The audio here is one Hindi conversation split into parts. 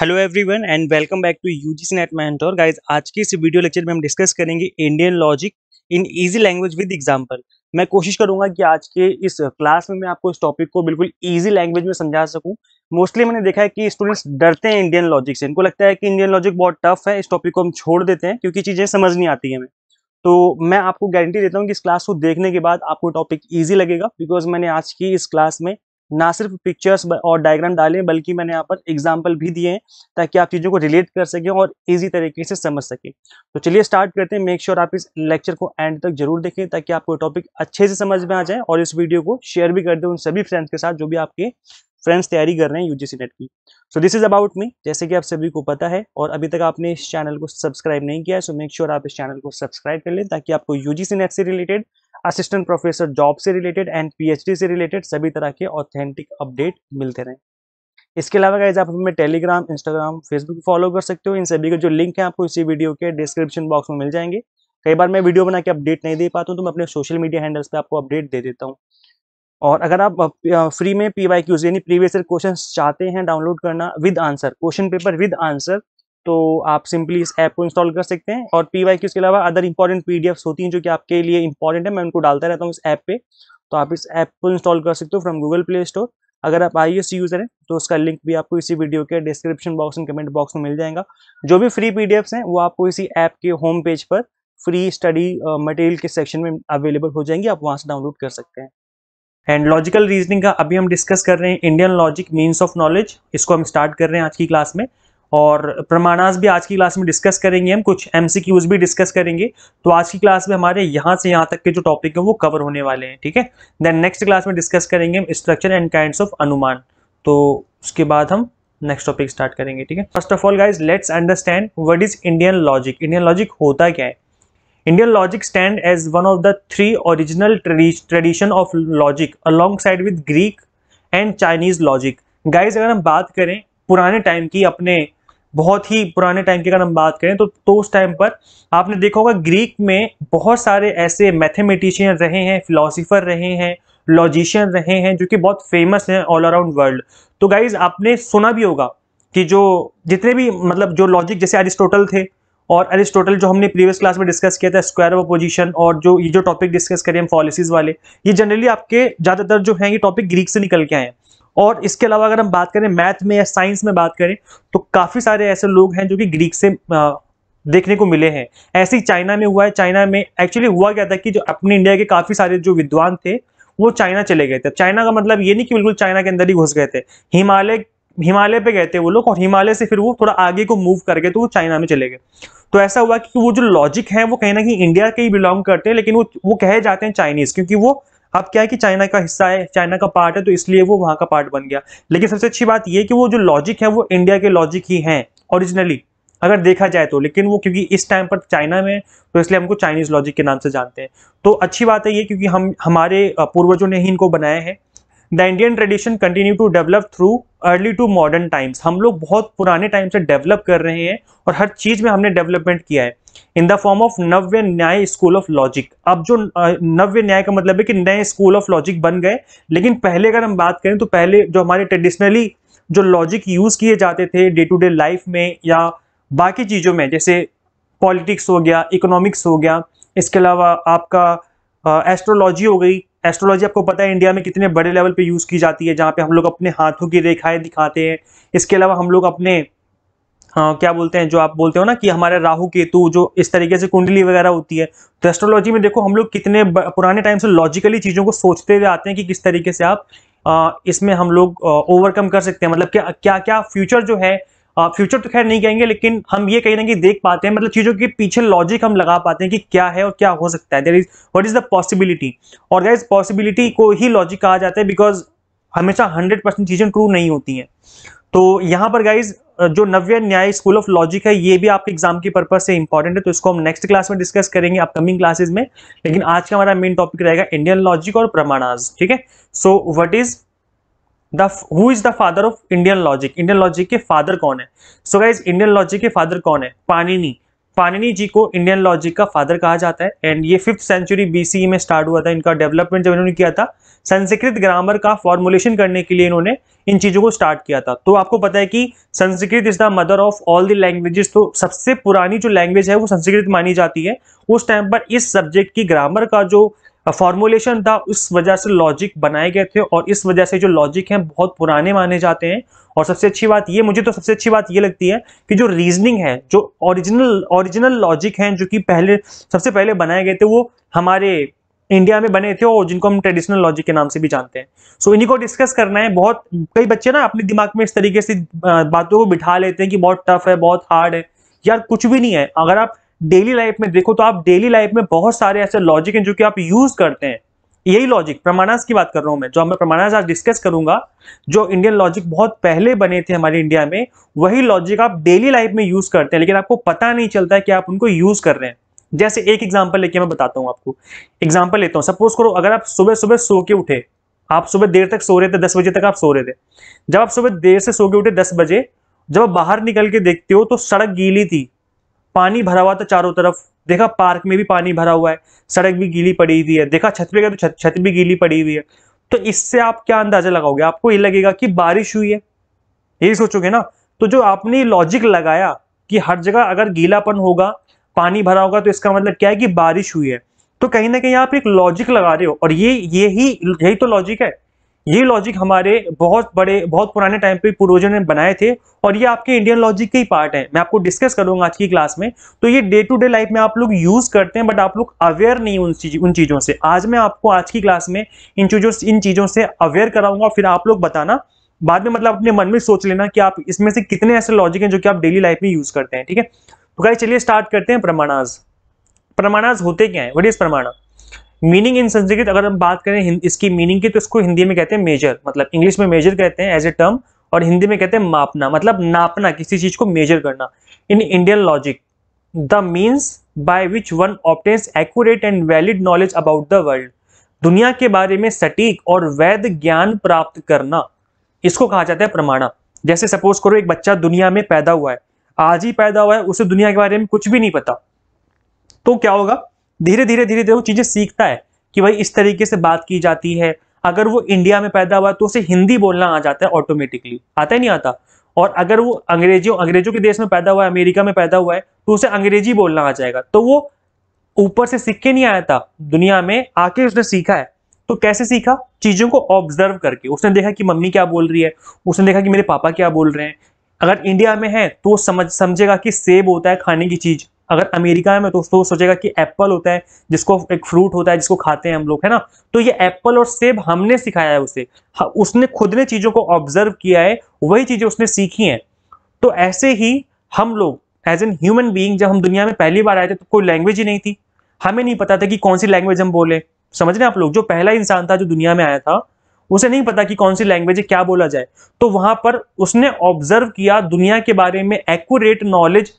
Hello everyone and welcome back to UGC NET mentor guys आज की इस वीडियो लेक्चर में हम डिस्कस करेंगे Indian logic in easy language with example मैं कोशिश करूंगा कि आज के इस क्लास में मैं आपको इस टॉपिक को बिल्कुल इजी लैंग्वेज में समझा सकूं मोस्टली मैंने देखा है कि स्टूडेंट्स डरते हैं इंडियन लॉजिक से इनको लगता है कि इंडियन लॉजिक बहुत टफ है इस टॉपिक को हम छोड़ देते हैं क्योंकि चीज़ें समझ नहीं आती हमें तो मैं आपको गारंटी देता हूँ कि इस क्लास को देखने के बाद आपको टॉपिक ईजी लगेगा बिकॉज मैंने आज की इस क्लास में ना सिर्फ पिक्चर्स और डायग्राम डालें बल्कि मैंने यहाँ पर एग्जाम्पल भी दिए हैं ताकि आप चीज़ों को रिलेट कर सकें और इजी तरीके से समझ सकें तो चलिए स्टार्ट करते हैं मेक श्योर sure आप इस लेक्चर को एंड तक जरूर देखें ताकि आपको टॉपिक अच्छे से समझ में आ जाए और इस वीडियो को शेयर भी कर दें उन सभी फ्रेंड्स के साथ जो भी आपके फ्रेंड्स तैयारी कर रहे हैं यूजीसी नेट की so this is about me जैसे कि आप सभी को पता है और अभी तक आपने इस चैनल को सब्सक्राइब नहीं किया है सो मेक श्योर आप इस चैनल को सब्सक्राइब कर लें ताकि आपको यूजीसी नेट से रिलेटेड असिस्टेंट प्रोफेसर जॉब से रिलेटेड एंड पीएचडी से रिलेटेड सभी तरह के ऑथेंटिक अपडेट मिलते रहें इसके अलावा गाइज आप हमें टेलीग्राम इंस्टाग्राम फेसबुक फॉलो कर सकते हो इन सभी के जो लिंक है आपको इसी वीडियो के डिस्क्रिप्शन बॉक्स में मिल जाएंगे कई बार मैं वीडियो बना के अपडेट नहीं दे पाता हूँ तो मैं अपने सोशल मीडिया हैंडल्स पर आपको अपडेट दे देता हूँ और अगर आप फ्री में पी वाई क्यूज यानी प्रीवियस ईयर क्वेश्चन चाहते हैं डाउनलोड करना with answer question paper with answer तो आप सिंपली इस ऐप को इंस्टॉल कर सकते हैं और पी वाई के अलावा अदर इंपॉर्टेंट पी होती हैं जो कि आपके लिए इंपॉर्टेंट है मैं उनको डालता रहता हूँ इस ऐप पे तो आप इस ऐप को इंस्टॉल कर सकते हो फ्रॉम गूगल प्ले स्टोर अगर आप आई यूज़र हैं तो उसका लिंक भी आपको इसी वीडियो के description box and comment box में मिल जाएगा जो भी फ्री पी हैं वो आपको इसी ऐप के होम पेज पर फ्री स्टडी मटेरियल के सेक्शन में अवेलेबल हो जाएंगी आप वहाँ से डाउनलोड कर सकते हैं एंड लॉजिकल रीजनिंग का अभी हम डिस्कस कर रहे हैं Indian logic means of knowledge इसको हम स्टार्ट कर रहे हैं आज की क्लास में और प्रमाणास भी आज की क्लास में डिस्कस करेंगे हम कुछ एमसीक्यूज भी डिस्कस करेंगे तो आज की क्लास में हमारे यहाँ से यहाँ तक के जो टॉपिक हैं वो कवर होने वाले हैं ठीक है देन नेक्स्ट क्लास में डिस्कस करेंगे हम स्ट्रक्चर एंड काइंड ऑफ अनुमान तो उसके बाद हम नेक्स्ट टॉपिक स्टार्ट करेंगे ठीक है first of all guys let's understand what is Indian logic Indian logic होता क्या है Indian logic stand as one of the three original tradition of logic alongside with Greek and Chinese logic guys अगर हम बात करें पुराने टाइम की अपने बहुत ही पुराने टाइम की अगर हम बात करें तो तो उस टाइम पर आपने देखा होगा ग्रीक में बहुत सारे ऐसे मैथमेटिशियन रहे हैं फिलोसफर रहे हैं लॉजिशियन रहे हैं जो कि बहुत फेमस हैं ऑल अराउंड वर्ल्ड तो गाइज आपने सुना भी होगा कि जो जितने भी मतलब जो लॉजिक जैसे अरिस्टोटल थे और अरिस्टोटल जो हमने प्रीवियस क्लास में डिस्कस किया था स्क्वायर ऑफ पोजिशन और जो ये जो टॉपिक डिस्कस करें हम पॉलिसीज वाले ये जनरली आपके ज़्यादातर जो हैं ये टॉपिक ग्रीक से निकल के आए हैं और इसके अलावा अगर हम बात करें मैथ में या साइंस में बात करें तो काफ़ी सारे ऐसे लोग हैं जो कि ग्रीक से आ, देखने को मिले हैं ऐसे ही चाइना में हुआ है चाइना में एक्चुअली हुआ क्या था कि जो अपने इंडिया के काफ़ी सारे जो विद्वान थे वो चाइना चले गए थे चाइना का मतलब ये नहीं कि बिल्कुल चाइना के अंदर ही घुस गए थे हिमालय हिमालय पे गए थे वो लोग और हिमालय से फिर वो थोड़ा आगे को मूव कर गए तो वो चाइना में चले गए तो ऐसा हुआ कि वो जो लॉजिक है वो कहीं ना कहीं इंडिया के ही बिलोंग करते हैं लेकिन वो वो कहे जाते हैं चाइनीज क्योंकि वो अब क्या है कि चाइना का हिस्सा है चाइना का पार्ट है तो इसलिए वो वहां का पार्ट बन गया लेकिन सबसे अच्छी बात यह कि वो जो लॉजिक है वो इंडिया के लॉजिक ही है ओरिजिनली अगर देखा जाए तो लेकिन वो क्योंकि इस टाइम पर चाइना में तो इसलिए हमको चाइनीज लॉजिक के नाम से जानते हैं तो अच्छी बात है ये क्योंकि हम हमारे पूर्वजों ने ही इनको बनाए हैं the Indian tradition continue to develop through early to modern times हम लोग बहुत पुराने टाइम से डेवलप कर रहे हैं और हर चीज में हमने डेवलपमेंट किया है in the form of Navya Nyaya school of logic अब जो नव्य न्याय का मतलब है कि नए स्कूल ऑफ लॉजिक बन गए लेकिन पहले अगर हम बात करें तो पहले जो हमारे ट्रेडिशनली जो लॉजिक यूज किए जाते थे डे टू डे लाइफ में या बाकी चीज़ों में जैसे पॉलिटिक्स हो गया इकोनॉमिक्स हो गया इसके अलावा आपका एस्ट्रोलॉजी हो गई एस्ट्रोलॉजी आपको पता है इंडिया में कितने बड़े लेवल पे यूज़ की जाती है जहाँ पे हम लोग अपने हाथों की रेखाएं दिखाते हैं इसके अलावा हम लोग अपने हाँ क्या बोलते हैं जो आप बोलते हो ना कि हमारे राहु केतु जो इस तरीके से कुंडली वगैरह होती है तो एस्ट्रोलॉजी में देखो हम लोग कितने पुराने टाइम से लॉजिकली चीज़ों को सोचते हुए आते हैं कि किस तरीके से आप इसमें हम लोग ओवरकम कर सकते हैं मतलब क्या क्या क्या फ्यूचर जो है फ्यूचर तो खैर नहीं कहेंगे लेकिन हम ये कहीं ना कहीं देख पाते हैं मतलब चीज़ों के पीछे लॉजिक हम लगा पाते हैं कि क्या है और क्या हो सकता है there is what is the possibility और देर इज पॉसिबिलिटी को ही लॉजिक कहा जाता है बिकॉज हमेशा हंड्रेड परसेंट चीज़ें ट्रू नहीं होती हैं तो यहाँ पर गाइज जो नव्य न्याय स्कूल ऑफ लॉजिक है ये भी आपके एग्जाम के पर्पज से इंपॉर्टेंट है तो इसको हम नेक्स्ट क्लास में डिस्कस करेंगे अपकमिंग क्लासेस में लेकिन आज का हमारा मेन टॉपिक रहेगा इंडियन लॉजिक और प्रमाणाज ठीक है so what is the who is the father of Indian logic Indian logic के फादर कौन है सो गाइज इंडियन लॉजिक के फादर कौन है पानिनी पानिनी जी को इंडियन लॉजिक का फादर कहा जाता है एंड ये फिफ्थ सेंचुरी बीसीई में स्टार्ट हुआ था इनका डेवलपमेंट जब इन्होंने किया था संस्कृत ग्रामर का फॉर्मुलेशन करने के लिए इन्होंने इन चीज़ों को स्टार्ट किया था तो आपको पता है कि Sanskrit is the mother of all the languages तो सबसे पुरानी जो लैंग्वेज है वो संस्कृत मानी जाती है उस टाइम पर इस सब्जेक्ट की ग्रामर का जो फॉर्मुलेशन था उस वजह से लॉजिक बनाए गए थे और इस वजह से जो लॉजिक है बहुत पुराने माने जाते हैं और सबसे अच्छी बात ये मुझे तो सबसे अच्छी बात ये लगती है कि जो रीजनिंग है जो ओरिजिनल ओरिजिनल लॉजिक हैं जो कि पहले सबसे पहले बनाए गए थे वो हमारे इंडिया में बने थे और जिनको हम ट्रेडिशनल लॉजिक के नाम से भी जानते हैं सो so, इन्हीं को डिस्कस करना है बहुत कई बच्चे ना अपने दिमाग में इस तरीके से बातों को बिठा लेते हैं कि बहुत टफ है बहुत हार्ड है यार कुछ भी नहीं है अगर आप डेली लाइफ में देखो तो आप डेली लाइफ में बहुत सारे ऐसे लॉजिक हैं जो कि आप यूज करते हैं यही लॉजिक प्रमाणास की बात कर रहा हूं मैं जो मैं प्रमाणास आज डिस्कस करूंगा जो इंडियन लॉजिक बहुत पहले बने थे हमारे इंडिया में वही लॉजिक आप डेली लाइफ में यूज करते हैं लेकिन आपको पता नहीं चलता कि आप उनको यूज कर रहे हैं जैसे एक एग्जाम्पल लेके मैं बताता हूँ आपको एग्जाम्पल लेता हूँ सपोज करो अगर आप सुबह सुबह सो के उठे आप सुबह देर तक सो रहे थे दस बजे तक आप सो रहे थे जब आप सुबह देर से सो के उठे दस बजे जब आप बाहर निकल के देखते हो तो सड़क गीली थी पानी भरा हुआ था चारों तरफ देखा पार्क में भी पानी भरा हुआ है सड़क भी गीली पड़ी हुई है देखा छत पे गया तो छत भी गीली पड़ी हुई है तो इससे आप क्या अंदाजा लगाओगे आपको ये लगेगा कि बारिश हुई है यही सोचोगे ना तो जो आपने लॉजिक लगाया कि हर जगह अगर गीलापन होगा पानी भरा होगा तो इसका मतलब क्या है कि बारिश हुई है तो कहीं ना कहीं आप एक लॉजिक लगा रहे हो और ये यही यही तो लॉजिक है ये लॉजिक हमारे बहुत बड़े बहुत पुराने टाइम पे पूर्वजों ने बनाए थे और ये आपके इंडियन लॉजिक के ही पार्ट है मैं आपको डिस्कस करूंगा आज की क्लास में तो ये डे टू डे लाइफ में आप लोग यूज करते हैं बट आप लोग अवेयर नहीं उन चीज उन चीजों से आज मैं आपको आज की क्लास में इन चीजों इन चीजों से अवेयर कराऊंगा फिर आप लोग बताना बाद में मतलब अपने मन में सोच लेना कि आप इसमें से कितने ऐसे लॉजिक हैं जो कि आप डेली लाइफ में यूज करते हैं ठीक है तो भाई चलिए स्टार्ट करते हैं प्रमाणाज प्रमाणाज होते क्या है what is pramana meaning in Sanskrit अगर हम बात करें इसकी मीनिंग की तो इसको हिंदी में कहते हैं मेजर मतलब इंग्लिश में मेजर कहते हैं एज ए टर्म और हिंदी में कहते हैं मापना मतलब नापना किसी चीज को मेजर करना in Indian logic the means by which one obtains accurate and valid knowledge about the world दुनिया के बारे में सटीक और वैध ज्ञान प्राप्त करना इसको कहा जाता है प्रमाणा जैसे सपोज करो एक बच्चा दुनिया में पैदा हुआ है आज ही पैदा हुआ है उसे दुनिया के बारे में कुछ भी नहीं पता तो क्या होगा धीरे धीरे धीरे धीरे वो चीज़ें सीखता है कि भाई इस तरीके से बात की जाती है अगर वो इंडिया में पैदा हुआ तो उसे हिंदी बोलना आ जाता है ऑटोमेटिकली आता ही नहीं आता और अगर वो अंग्रेजी अंग्रेजों के देश में पैदा हुआ है अमेरिका में पैदा हुआ है तो उसे अंग्रेजी बोलना आ जाएगा तो वो ऊपर से सीख के नहीं आया था दुनिया में आके उसने सीखा है तो कैसे सीखा चीज़ों को ऑब्जर्व करके उसने देखा कि मम्मी क्या बोल रही है उसने देखा कि मेरे पापा क्या बोल रहे हैं अगर इंडिया में है तो वो समझ समझेगा कि सेब होता है खाने की चीज़ अगर अमेरिका में तो उसको सोचेगा कि एप्पल होता है जिसको एक फ्रूट होता है जिसको खाते हैं हम लोग है ना तो ये एप्पल और सेब हमने सिखाया है उसे उसने खुद ने चीज़ों को ऑब्जर्व किया है वही चीज़ें उसने सीखी हैं तो ऐसे ही हम लोग एज एन ह्यूमन बींग जब हम दुनिया में पहली बार आए थे तो कोई लैंग्वेज ही नहीं थी हमें नहीं पता था कि कौन सी लैंग्वेज हम बोले समझ रहे आप लोग जो पहला इंसान था जो दुनिया में आया था उसे नहीं पता कि कौन सी लैंग्वेज है क्या बोला जाए तो वहां पर उसने ऑब्जर्व किया दुनिया के बारे में एक्यूरेट नॉलेज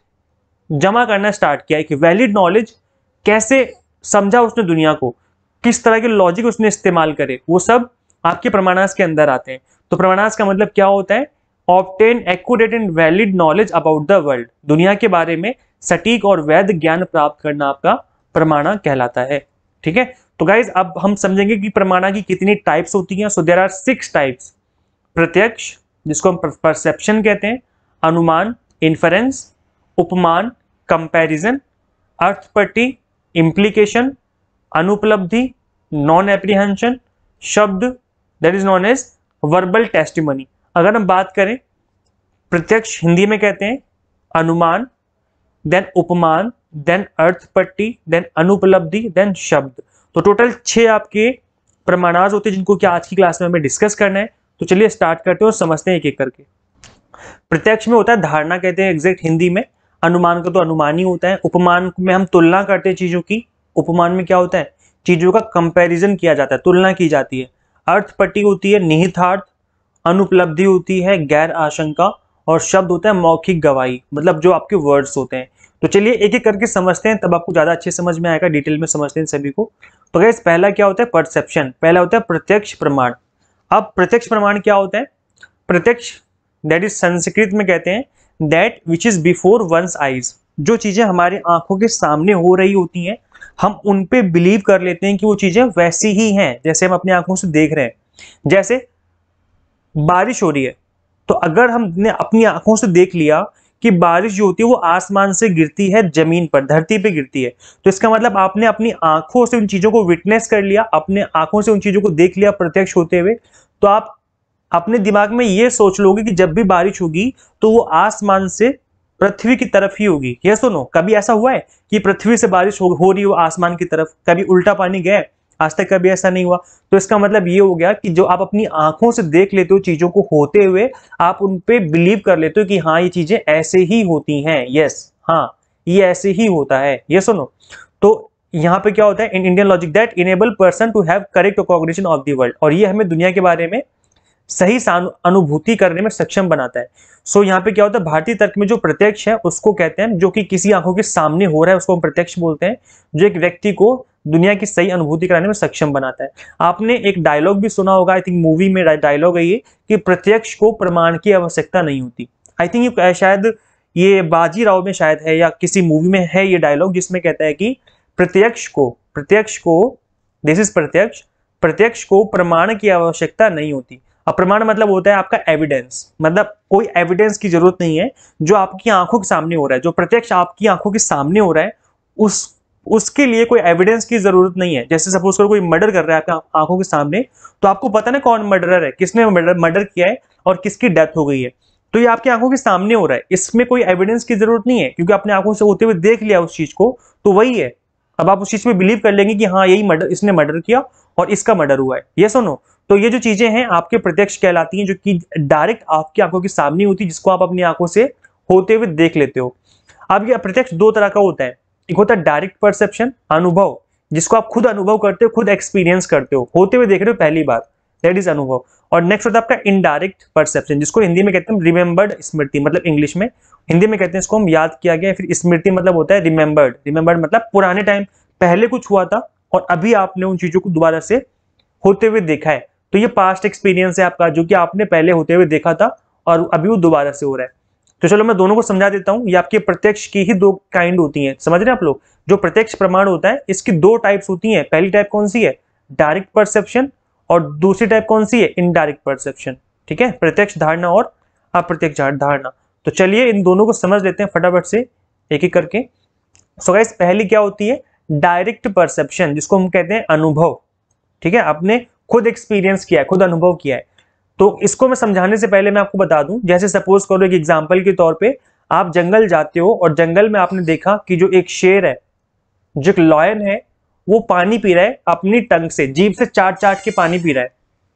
जमा करना स्टार्ट किया कि वैलिड नॉलेज कैसे समझा उसने दुनिया को किस तरह के लॉजिक उसने इस्तेमाल करे वो सब आपके प्रमाणास के अंदर आते हैं तो प्रमाणास का मतलब क्या होता है obtain accurate and valid knowledge about the world दुनिया के बारे में सटीक और वैध ज्ञान प्राप्त करना आपका प्रमाणा कहलाता है ठीक है तो गाइज अब हम समझेंगे कि प्रमाणा की कितनी टाइप्स होती हैं so there are six types प्रत्यक्ष जिसको हम परसेप्शन कहते हैं अनुमान इन्फरेंस उपमान कंपैरिजन अर्थपट्टी इम्प्लीकेशन अनुपलब्धि नॉन एप्रीहेंशन शब्द that is known as verbal testimony अगर हम बात करें प्रत्यक्ष हिंदी में कहते हैं अनुमान देन उपमान देन अर्थपट्टी देन अनुपलब्धि देन शब्द तो टोटल छः आपके प्रमाणाज होते हैं जिनको क्या आज की क्लास में हमें डिस्कस करना है तो चलिए स्टार्ट करते हैं और समझते हैं एक एक करके प्रत्यक्ष में होता है धारणा कहते हैं एग्जैक्ट हिंदी में अनुमान का तो अनुमान ही होता है उपमान में हम तुलना करते हैं चीज़ों की उपमान में क्या होता है चीज़ों का कंपैरिजन किया जाता है तुलना की जाती है अर्थपट्टी होती है निहितार्थ अनुपलब्धि होती है गैर आशंका और शब्द होता है मौखिक गवाही मतलब जो आपके वर्ड्स होते हैं तो चलिए एक एक करके समझते हैं तब आपको ज़्यादा अच्छे समझ में आएगा डिटेल में समझते हैं सभी को तो गैस पहला क्या होता है परसेप्शन पहला होता है प्रत्यक्ष प्रमाण अब प्रत्यक्ष प्रमाण क्या होता है प्रत्यक्ष दैट इज संस्कृत में कहते हैं that which is before one's eyes जो चीजें हमारे आंखों के सामने हो रही होती हैं हम उन पे बिलीव कर लेते हैं कि वो चीजें वैसी ही हैं जैसे हम अपनी आंखों से देख रहे हैं जैसे बारिश हो रही है तो अगर हमने अपनी आंखों से देख लिया कि बारिश जो होती है वो आसमान से गिरती है जमीन पर धरती पे गिरती है तो इसका मतलब आपने अपनी आंखों से उन चीजों को विटनेस कर लिया अपने आंखों से उन चीजों को देख लिया प्रत्यक्ष होते हुए तो आप अपने दिमाग में ये सोच लोगे कि जब भी बारिश होगी तो वो आसमान से पृथ्वी की तरफ ही होगी ये सुनो कभी ऐसा हुआ है कि पृथ्वी से बारिश हो, हो रही हो आसमान की तरफ कभी उल्टा पानी गया आज तक कभी ऐसा नहीं हुआ तो इसका मतलब ये हो गया कि जो आप अपनी आंखों से देख लेते हो चीजों को होते हुए आप उन पे बिलीव कर लेते हो कि हाँ ये चीजें ऐसे ही होती हैं यस हाँ ये ऐसे ही होता है ये सुनो तो यहाँ पे क्या होता है in Indian logic that enable person to have correct recognition of the world और ये हमें दुनिया के बारे में सही अनुभूति करने में सक्षम बनाता है सो यहाँ पे क्या होता है भारतीय तर्क में जो प्रत्यक्ष है उसको कहते हैं जो कि किसी आंखों के सामने हो रहा है उसको हम प्रत्यक्ष बोलते हैं जो एक व्यक्ति को दुनिया की सही अनुभूति कराने में सक्षम बनाता है आपने एक डायलॉग भी सुना होगा आई थिंक मूवी में डायलॉग है ये कि प्रत्यक्ष को प्रमाण की आवश्यकता नहीं होती आई थिंक ये शायद ये बाजी राव में शायद है या किसी मूवी में है ये डायलॉग जिसमें कहता है कि प्रत्यक्ष को प्रत्यक्ष को दिस इज प्रत्यक्ष प्रत्यक्ष को प्रमाण की आवश्यकता नहीं होती अप्रमाण प्रमाण मतलब होता है आपका एविडेंस मतलब कोई एविडेंस की जरूरत नहीं है जो आपकी आंखों के सामने हो रहा है जो प्रत्यक्ष आपकी आंखों के सामने हो रहा है उस उसके लिए कोई एविडेंस की जरूरत नहीं है जैसे सपोज करो कोई मर्डर कर रहा है आपके आंखों के सामने तो आपको पता ना कौन मर्डरर है किसने मर्डर किया है और किसकी डेथ हो गई है तो ये आपकी आंखों के सामने हो रहा है इसमें कोई एविडेंस की जरूरत नहीं है क्योंकि आपने आंखों से होते हुए देख लिया उस चीज को तो वही है अब आप उस चीज पे बिलीव कर लेंगे कि हाँ यही मर्डर इसने मर्डर किया और इसका मर्डर हुआ है ये सुनो तो ये जो चीजें हैं आपके प्रत्यक्ष कहलाती हैं जो कि डायरेक्ट आपकी आंखों के सामने होती है जिसको आप अपनी आंखों से होते हुए देख लेते हो अब ये प्रत्यक्ष दो तरह का होता है एक होता है डायरेक्ट परसेप्शन अनुभव जिसको आप खुद अनुभव करते हो खुद एक्सपीरियंस करते हो होते हुए देख रहे हो पहली बार दैट इज अनुभव और नेक्स्ट होता है आपका इनडायरेक्ट परसेप्शन जिसको हिंदी में कहते हैं रिमेंबर्ड स्मृति मतलब इंग्लिश में हिंदी में कहते हैं इसको हम याद किया गया फिर स्मृति मतलब होता है रिमेंबर्ड रिमेंबर्ड मतलब पुराने टाइम पहले कुछ हुआ था और अभी आपने उन चीजों को दोबारा से होते हुए देखा है तो ये पास्ट एक्सपीरियंस है आपका जो कि आपने पहले होते हुए देखा था और अभी वो दोबारा से हो रहा है तो चलो मैं दोनों को समझा देता हूँ ये आपके प्रत्यक्ष की ही दो काइंड होती हैं समझ रहे हैं आप लोग जो प्रत्यक्ष प्रमाण होता है इसकी दो टाइप्स होती हैं पहली टाइप कौन सी है डायरेक्ट परसेप्शन और दूसरी टाइप कौन सी है इनडायरेक्ट परसेप्शन ठीक है प्रत्यक्ष धारणा और अप्रत्यक्ष धारणा तो चलिए इन दोनों को समझ लेते हैं फटाफट से एक एक करके सो गाइस पहली क्या होती है डायरेक्ट परसेप्शन जिसको हम कहते हैं अनुभव ठीक है आपने खुद एक्सपीरियंस किया है खुद अनुभव किया है तो इसको मैं समझाने से पहले मैं आपको बता दूं जैसे सपोज करो एक एग्जाम्पल के तौर पर आप जंगल जाते हो और जंगल में आपने देखा कि जो एक शेर है जो एक लॉयन है वो पानी पी रहा है अपनी टंग से जीप से चाट चाट के पानी पी रहा है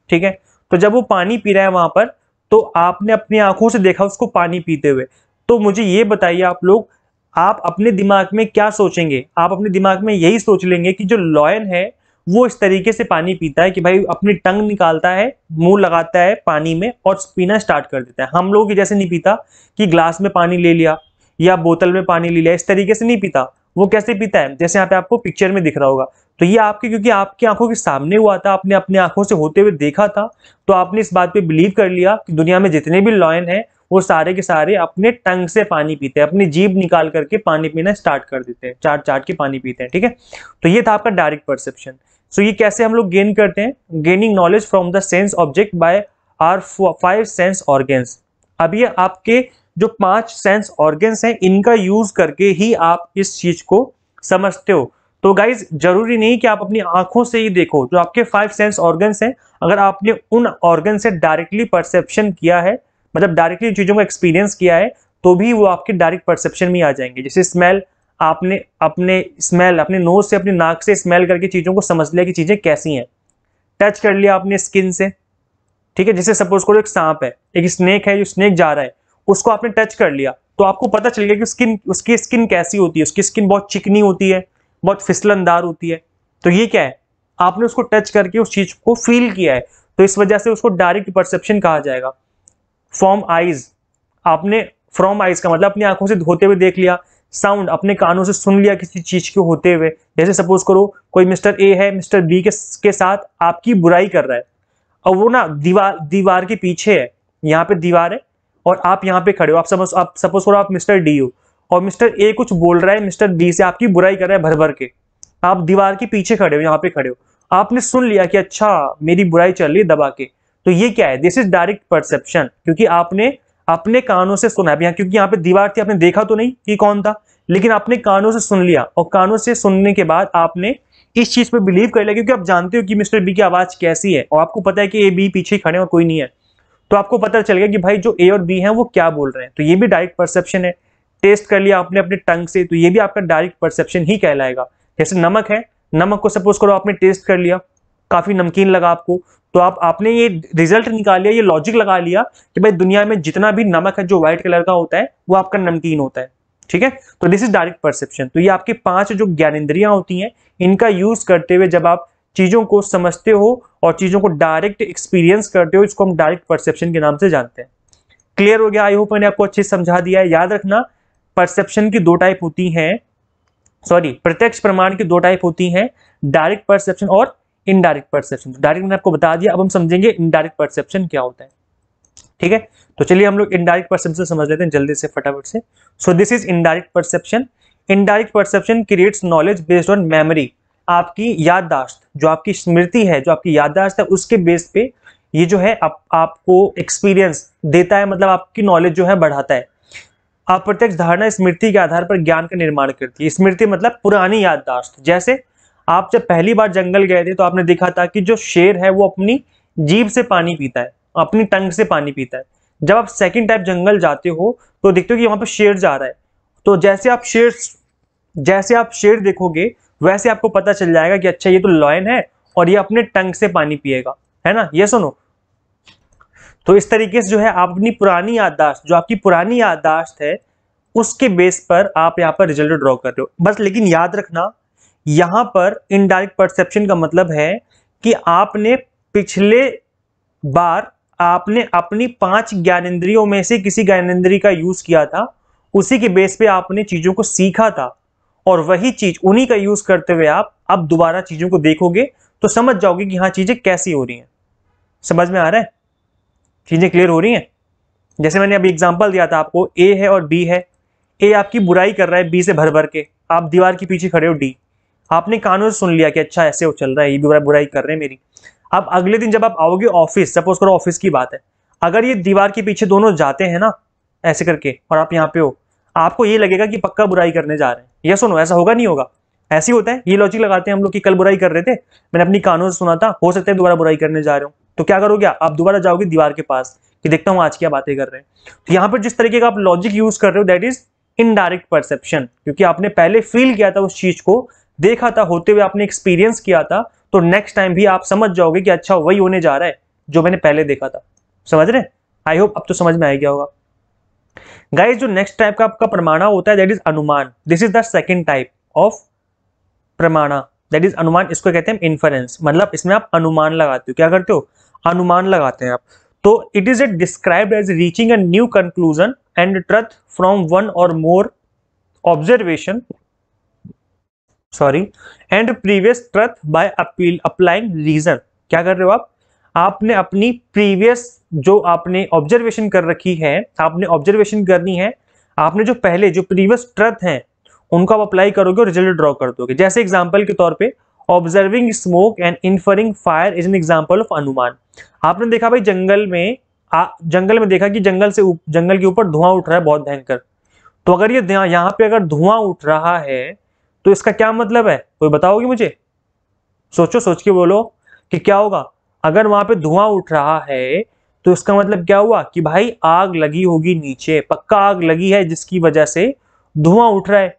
ठीक है तो जब वो पानी पी रहा है वहां पर तो आपने अपनी आंखों से देखा उसको पानी पीते हुए तो मुझे ये बताइए आप लोग आप अपने दिमाग में क्या सोचेंगे आप अपने दिमाग में यही सोच लेंगे कि जो लॉयन है वो इस तरीके से पानी पीता है कि भाई अपनी टंग निकालता है मुंह लगाता है पानी में और पीना स्टार्ट कर देता है हम लोग जैसे नहीं पीता कि ग्लास में पानी ले लिया या बोतल में पानी ले लिया इस तरीके से नहीं पीता वो कैसे पीता है जैसे यहाँ पे आपको पिक्चर में दिख रहा होगा तो ये आपके क्योंकि आपकी आंखों के सामने हुआ था आपने अपने आंखों से होते हुए देखा था तो आपने इस बात पे बिलीव कर लिया कि दुनिया में जितने भी लॉयन हैं वो सारे के सारे अपने टंग से पानी पीते हैं अपनी जीभ निकाल करके पानी पीना स्टार्ट कर देते हैं चाट चाट के पानी पीते हैं ठीक है तो ये था आपका डायरेक्ट परसेप्शन सो so, ये कैसे हम लोग गेन करते हैं gaining knowledge from the sense object by our five sense organs अब ये आपके जो पांच सेंस ऑर्गेन्स हैं इनका यूज करके ही आप इस चीज को समझते हो तो गाइज जरूरी नहीं कि आप अपनी आंखों से ही देखो जो आपके फाइव सेंस ऑर्गन्स हैं अगर आपने उन ऑर्गन से डायरेक्टली परसेप्शन किया है मतलब डायरेक्टली चीज़ों का एक्सपीरियंस किया है तो भी वो आपके डायरेक्ट परसेप्शन में आ जाएंगे जैसे स्मेल आपने अपने स्मेल अपने नोज से अपने नाक से स्मेल करके चीज़ों को समझ लिया कि चीज़ें कैसी हैं टच कर लिया आपने स्किन से ठीक है जैसे सपोज करो एक सांप है एक स्नेक है जो स्नेक जा रहा है उसको आपने टच कर लिया तो आपको पता चल गया कि स्किन उसकी स्किन कैसी होती है उसकी स्किन बहुत चिकनी होती है बहुत फिसलनदार होती है तो ये क्या है आपने उसको टच करके उस चीज़ को फील किया है तो इस वजह से उसको डायरेक्ट परसेप्शन कहा जाएगा फ्रॉम आइज आपने फ्रॉम आइज का मतलब अपनी आंखों से धोते हुए देख लिया साउंड अपने कानों से सुन लिया किसी चीज के होते हुए जैसे सपोज करो कोई मिस्टर ए है मिस्टर बी के, के साथ आपकी बुराई कर रहा है और वो ना दीवार दीवार के पीछे है यहाँ पे दीवार है और आप यहाँ पे खड़े हो आप समझ आप सपोज करो आप मिस्टर डी हो और मिस्टर ए कुछ बोल रहा है मिस्टर बी से आपकी बुराई कर रहा है भर भर के आप दीवार के पीछे खड़े हो यहाँ पे खड़े हो आपने सुन लिया कि अच्छा मेरी बुराई चल रही है दबा के तो ये क्या है दिस इज डायरेक्ट परसेप्शन क्योंकि आपने अपने कानों से सुना है क्योंकि यहाँ पे दीवार थी आपने देखा तो नहीं कि कौन था लेकिन आपने कानों से सुन लिया और कानों से सुनने के बाद आपने इस चीज पर बिलीव कर लिया क्योंकि आप जानते हो कि मिस्टर बी की आवाज कैसी है और आपको पता है कि ए बी पीछे खड़े और कोई नहीं है तो आपको पता चल गया कि भाई जो ए और बी है वो क्या बोल रहे हैं तो ये भी डायरेक्ट परसेप्शन है टेस्ट कर लिया आपने अपने टंग से तो ये भी आपका डायरेक्ट परसेप्शन ही कहलाएगा जैसे नमक है नमक को सपोज करो आपने टेस्ट कर लिया काफी नमकीन लगा आपको तो आप आपने ये रिजल्ट निकाल लिया ये लॉजिक लगा लिया कि भाई दुनिया में जितना भी नमक है जो व्हाइट कलर का होता है वो आपका नमकीन होता है ठीक है तो दिस इज डायरेक्ट परसेप्शन तो ये आपके पांच जो ज्ञानेन्द्रियां होती हैं इनका यूज करते हुए जब आप चीजों को समझते हो और चीजों को डायरेक्ट एक्सपीरियंस करते हो इसको हम डायरेक्ट परसेप्शन के नाम से जानते हैं क्लियर हो गया आई होप मैंने आपको अच्छे समझा दिया है याद रखना परसेप्शन की दो टाइप होती हैं सॉरी प्रत्यक्ष प्रमाण की दो टाइप होती हैं डायरेक्ट परसेप्शन और इनडायरेक्ट परसेप्शन डायरेक्ट मैंने आपको बता दिया अब हम समझेंगे इनडायरेक्ट परसेप्शन क्या होता है ठीक है तो चलिए हम लोग इनडायरेक्ट परसेप्शन समझ लेते हैं जल्दी से फटाफट से so this is indirect perception indirect perception creates knowledge based on memory आपकी याददाश्त जो आपकी स्मृति है जो आपकी याददाश्त है उसके बेस पे ये जो है आप, आपको एक्सपीरियंस देता है मतलब आपकी नॉलेज जो है बढ़ाता है अप्रत्यक्ष धारणा स्मृति के आधार पर ज्ञान का निर्माण करती है स्मृति मतलब पुरानी याददाश्त जैसे आप जब पहली बार जंगल गए थे तो आपने देखा था कि जो शेर है वो अपनी जीभ से पानी पीता है अपनी टंग से पानी पीता है जब आप सेकंड टाइप जंगल जाते हो तो देखते हो कि वहां पर शेर जा रहा है तो जैसे आप शेर जैसे आप शेर देखोगे वैसे आपको पता चल जाएगा कि अच्छा ये तो लॉयन है और ये अपने टंग से पानी पिएगा है ना ये सुनो तो इस तरीके से जो है आप अपनी पुरानी याददाश्त जो आपकी पुरानी याददाश्त है उसके बेस पर आप यहाँ पर रिजल्ट ड्रॉ कर रहे हो बस लेकिन याद रखना यहां पर इनडायरेक्ट परसेप्शन का मतलब है कि आपने पिछले बार आपने अपनी पांच ज्ञानेन्द्रियों में से किसी ज्ञानेन्द्रिय का यूज किया था उसी के बेस पे आपने चीजों को सीखा था और वही चीज उन्हीं का यूज करते हुए आप अब दोबारा चीजों को देखोगे तो समझ जाओगे कि हाँ चीजें कैसी हो रही हैं समझ में आ रहा है चीजें क्लियर हो रही हैं जैसे मैंने अभी एग्जाम्पल दिया था आपको ए है और बी है ए आपकी बुराई कर रहा है बी से भर भर के आप दीवार के पीछे खड़े हो डी आपने कानों से सुन लिया कि अच्छा ऐसे वो चल रहा है ये भी बुराई कर रहे हैं मेरी अब अगले दिन जब आप आओगे ऑफिस सपोज करो ऑफिस की बात है अगर ये दीवार के पीछे दोनों जाते हैं ना ऐसे करके और आप यहाँ पे हो आपको ये लगेगा कि पक्का बुराई करने जा रहे हैं यह सुनो ऐसा होगा नहीं होगा ऐसे ही होता है ये लॉजिक लगाते हैं हम लोग कि कल बुराई कर रहे थे मैंने अपनी कानों से सुना था हो सकता है दोबारा बुराई करने जा रहे हो तो क्या करोगे आप दोबारा जाओगे दीवार के पास कि देखता हूँ आज क्या बातें कर रहे हैं तो यहाँ पर जिस तरीके का आप लॉजिक यूज कर रहे हो दैट इज इनडायरेक्ट परसेप्शन क्योंकि आपने पहले फील किया था उस चीज को देखा था होते हुए आपने एक्सपीरियंस किया था तो नेक्स्ट टाइम भी आप समझ जाओगे कि अच्छा वही होने जा रहा है जो मैंने पहले देखा था समझ रहे आई होप अब तो समझ में आ गया होगा गाइज जो नेक्स्ट टाइप का आपका प्रमाणा होता है दैट इज अनुमान this is the second type of pramana that is अनुमान इसको कहते हैं इन्फरेंस मतलब इसमें आप अनुमान लगाते हो क्या करते हो अनुमान लगाते हैं आप तो it is it describe as reaching a new conclusion and truth from one or more observation sorry and previous truth by appeal applying reason क्या कर रहे हो आप आपने अपनी प्रीवियस जो आपने ऑब्जर्वेशन कर रखी है आपने ऑब्जर्वेशन करनी है आपने जो पहले जो प्रीवियस ट्रथ हैं उनको आप अप्लाई करोगे और रिजल्ट ड्रॉ कर दोगे जैसे एग्जाम्पल के तौर पे observing smoke and inferring fire is an example of अनुमान आपने देखा भाई जंगल में आ, जंगल में देखा कि जंगल से उप, जंगल के ऊपर धुआं उठ रहा है बहुत भयंकर तो अगर ये यहाँ पे अगर धुआं उठ रहा है तो इसका क्या मतलब है कोई बताओगे मुझे सोचो सोच के बोलो कि क्या होगा अगर वहां पे धुआं उठ रहा है तो इसका मतलब क्या हुआ कि भाई आग लगी होगी नीचे पक्का आग लगी है जिसकी वजह से धुआं उठ रहा है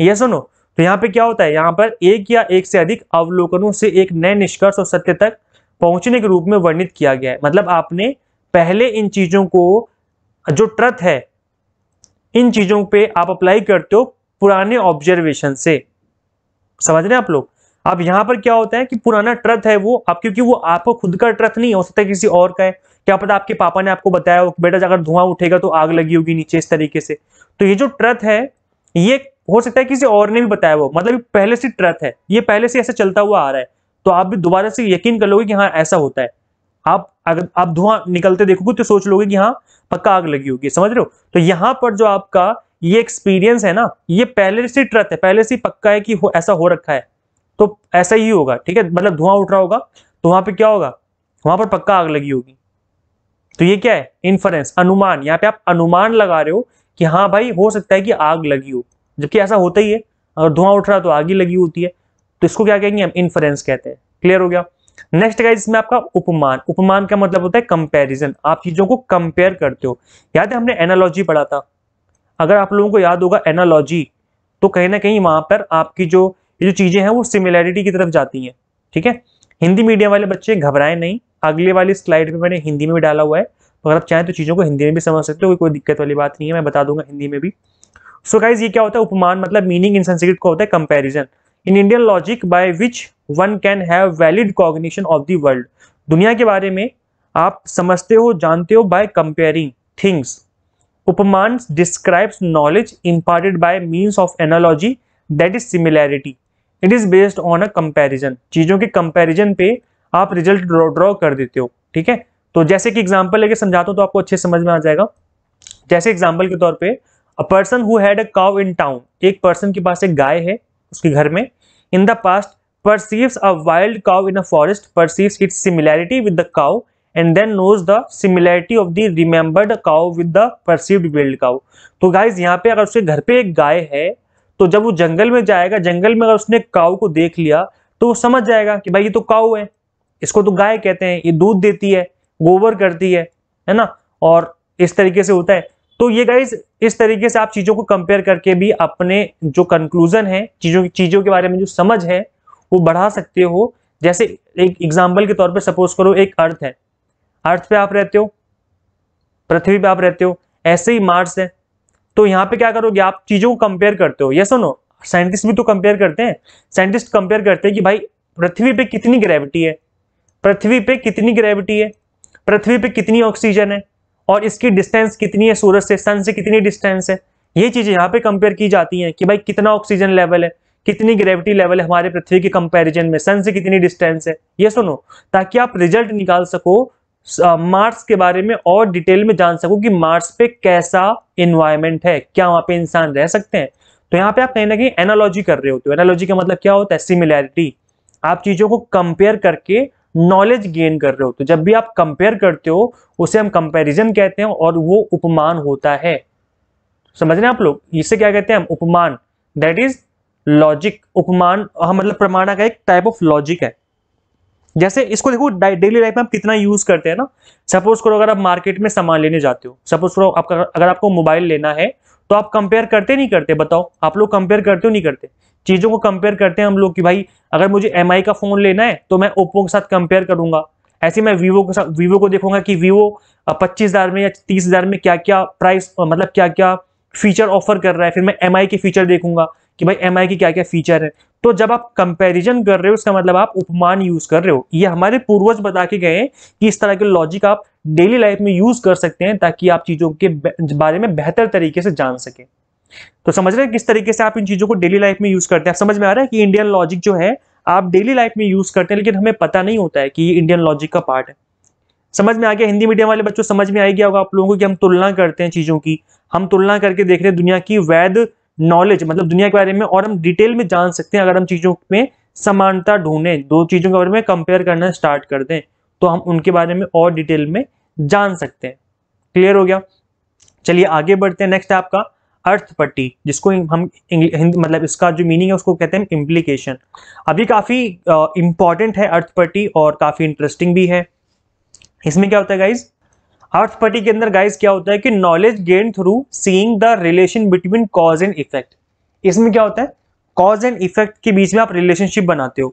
यह सुनो तो यहाँ पे क्या होता है यहाँ पर एक या एक से अधिक अवलोकनों से एक नए निष्कर्ष और सत्य तक पहुंचने के रूप में वर्णित किया गया है मतलब आपने पहले इन चीजों को जो ट्रथ है इन चीजों पे आप अप्लाई करते हो पुराने ऑब्जर्वेशन से समझ रहे हैं आप लोग अब यहाँ पर क्या होता है कि पुराना ट्रथ है वो आप क्योंकि वो आपको खुद का ट्रथ नहीं हो सकता किसी और का है क्या पता आपके पापा ने आपको बताया हो बेटा अगर धुआं उठेगा तो आग लगी होगी नीचे इस तरीके से तो ये जो ट्रथ है ये हो सकता है किसी और ने भी बताया हो मतलब पहले से ट्रथ है ये पहले से ऐसे चलता हुआ आ रहा है तो आप भी दोबारा से यकीन कर लोगे कि हाँ ऐसा होता है आप अगर आप धुआं निकलते देखोगे तो सोच लोगे कि हाँ पक्का आग लगी होगी समझ रहे हो तो यहाँ पर जो आपका ये एक्सपीरियंस है ना ये पहले से ट्रत है पहले से पक्का है कि हो, ऐसा हो रखा है तो ऐसा ही होगा ठीक है मतलब धुआं उठ रहा होगा तो वहां पे क्या होगा वहां पर पक्का आग लगी होगी तो ये क्या है इन्फरेंस अनुमान यहाँ पे आप अनुमान लगा रहे हो कि हाँ भाई हो सकता है कि आग लगी हो जबकि ऐसा होता ही है अगर धुआं उठ रहा तो आग ही लगी होती है तो इसको क्या कहेंगे हम इन्फरेंस कहते हैं क्लियर हो गया नेक्स्ट गाइज इसमें आपका उपमान उपमान का मतलब होता है कंपैरिजन आप चीजों को कंपेयर करते हो याद है हमने एनालॉजी पढ़ा था अगर आप लोगों को याद होगा एनालॉजी तो कहीं ना कहीं वहां पर आपकी जो ये जो चीजें हैं वो सिमिलैरिटी की तरफ जाती हैं ठीक है हिंदी मीडियम वाले बच्चे घबराएं नहीं अगले वाली स्लाइड पे मैंने हिंदी में भी डाला हुआ है अगर आप चाहें तो चीज़ों को हिंदी में भी समझ सकते हो कोई दिक्कत वाली बात नहीं है मैं बता दूंगा हिंदी में भी सो so गाइज ये क्या होता है उपमान मतलब मीनिंग इन संस्कृत का होता है comparison in Indian logic by which one can have valid cognition of the world दुनिया के बारे में आप समझते हो जानते हो बाय कंपेयरिंग थिंग्स उपमान describes knowledge imparted by means of analogy that is similarity it is based on a comparison. चीजों के comparison पे आप रिजल्ट ड्रॉ कर देते हो ठीक है तो जैसे कि एग्जाम्पल लेके समझाता हूँ तो आपको अच्छे समझ में आ जाएगा जैसे एग्जाम्पल के तौर पे a person who had a cow in town एक पर्सन के पास एक गाय है उसके घर में in the past perceives a wild cow in a forest perceives its similarity with the cow and then knows the similarity of the remembered cow with the perceived wild cow तो गाइज यहाँ पे अगर उसके घर पे एक गाय है तो जब वो जंगल में जाएगा जंगल में अगर उसने काउ को देख लिया तो वो समझ जाएगा कि भाई ये तो काउ है इसको तो गाय कहते हैं ये दूध देती है गोबर करती है है ना और इस तरीके से होता है तो ये गाइज इस तरीके से आप चीज़ों को कंपेयर करके भी अपने जो कंक्लूजन है चीज़ों चीज़ों के बारे में जो समझ है वो बढ़ा सकते हो जैसे एक एग्जाम्पल के तौर पर सपोज करो एक अर्थ है अर्थ पे आप रहते हो पृथ्वी पे आप रहते हो ऐसे ही मार्स है तो यहाँ पे क्या करोगे आप चीजों को कंपेयर करते हो ये सुनो साइंटिस्ट भी तो कंपेयर करते हैं साइंटिस्ट कंपेयर करते हैं कि भाई पृथ्वी पे कितनी ग्रेविटी है पृथ्वी पे कितनी ग्रेविटी है पृथ्वी पे कितनी ऑक्सीजन है और इसकी डिस्टेंस कितनी है सूरज से सन से कितनी डिस्टेंस है ये चीजें यहाँ पे कंपेयर की जाती हैं कि भाई कितना ऑक्सीजन लेवल है कितनी ग्रेविटी लेवल है हमारे पृथ्वी के कंपेरिजन में सन से कितनी डिस्टेंस है ये सुनो ताकि आप रिजल्ट निकाल सको मार्स के बारे में और डिटेल में जान सकूं कि मार्स पे कैसा इन्वायरमेंट है क्या वहां पे इंसान रह सकते हैं तो यहाँ पे आप कहीं ना कहीं एनालॉजी कर रहे होते हो एनालॉजी का मतलब क्या होता है सिमिलैरिटी आप चीजों को कंपेयर करके नॉलेज गेन कर रहे हो तो जब भी आप कंपेयर करते हो उसे हम कंपेरिजन कहते हैं और वो उपमान होता है समझ रहे हैं आप लोग इसे क्या कहते हैं हम उपमान दैट इज लॉजिक उपमान हाँ, मतलब प्रमाणा का एक टाइप ऑफ लॉजिक है जैसे इसको देखो डेली लाइफ में आप कितना यूज करते हैं ना सपोज करो अगर आप मार्केट में सामान लेने जाते हो सपोज करो आपका अगर आपको मोबाइल लेना है तो आप कंपेयर करते नहीं करते बताओ आप लोग कंपेयर करते हो नहीं करते चीजों को कंपेयर करते हैं हम लोग कि भाई अगर मुझे एम का फोन लेना है तो मैं ओप्पो के साथ कंपेयर करूंगा ऐसे मैं वीवो के साथ वीवो को देखूंगा कि वीवो पच्चीस हजार में या तीस हजार में क्या क्या प्राइस मतलब क्या क्या फीचर ऑफर कर रहा है फिर मैं एम के फीचर देखूंगा कि भाई एम की क्या क्या फीचर है तो जब आप कंपैरिजन कर रहे हो इसका मतलब आप उपमान यूज कर रहे हो ये हमारे पूर्वज बता के गए हैं कि इस तरह के लॉजिक आप डेली लाइफ में यूज कर सकते हैं ताकि आप चीजों के बारे में बेहतर तरीके से जान सके तो समझ रहे हैं किस तरीके से आप इन चीजों को डेली लाइफ में यूज करते हैं आप समझ में आ रहा है कि इंडियन लॉजिक जो है आप डेली लाइफ में यूज करते हैं लेकिन हमें पता नहीं होता है कि ये इंडियन लॉजिक का पार्ट है समझ में आ गया हिंदी मीडियम वाले बच्चों समझ में आएगी गया होगा आप लोगों को कि हम तुलना करते हैं चीजों की हम तुलना करके देख रहे हैं दुनिया की वैध नॉलेज मतलब दुनिया के बारे में और हम डिटेल में जान सकते हैं अगर हम चीज़ों में समानता ढूंढें दो चीज़ों के बारे में कंपेयर करना स्टार्ट कर दें तो हम उनके बारे में और डिटेल में जान सकते हैं क्लियर हो गया चलिए आगे बढ़ते हैं नेक्स्ट आपका अर्थपट्टी जिसको हम हिंदी मतलब इसका जो मीनिंग है उसको कहते हैं इम्प्लीकेशन अभी काफ़ी इंपॉर्टेंट है अर्थपट्टी और काफ़ी इंटरेस्टिंग भी है इसमें क्या होता है गाइज आर्ट्स पार्टी के अंदर गाइस क्या होता है कि knowledge gain through seeing the relation between cause and effect इसमें क्या होता है कॉज एंड इफेक्ट के बीच में आप रिलेशनशिप बनाते हो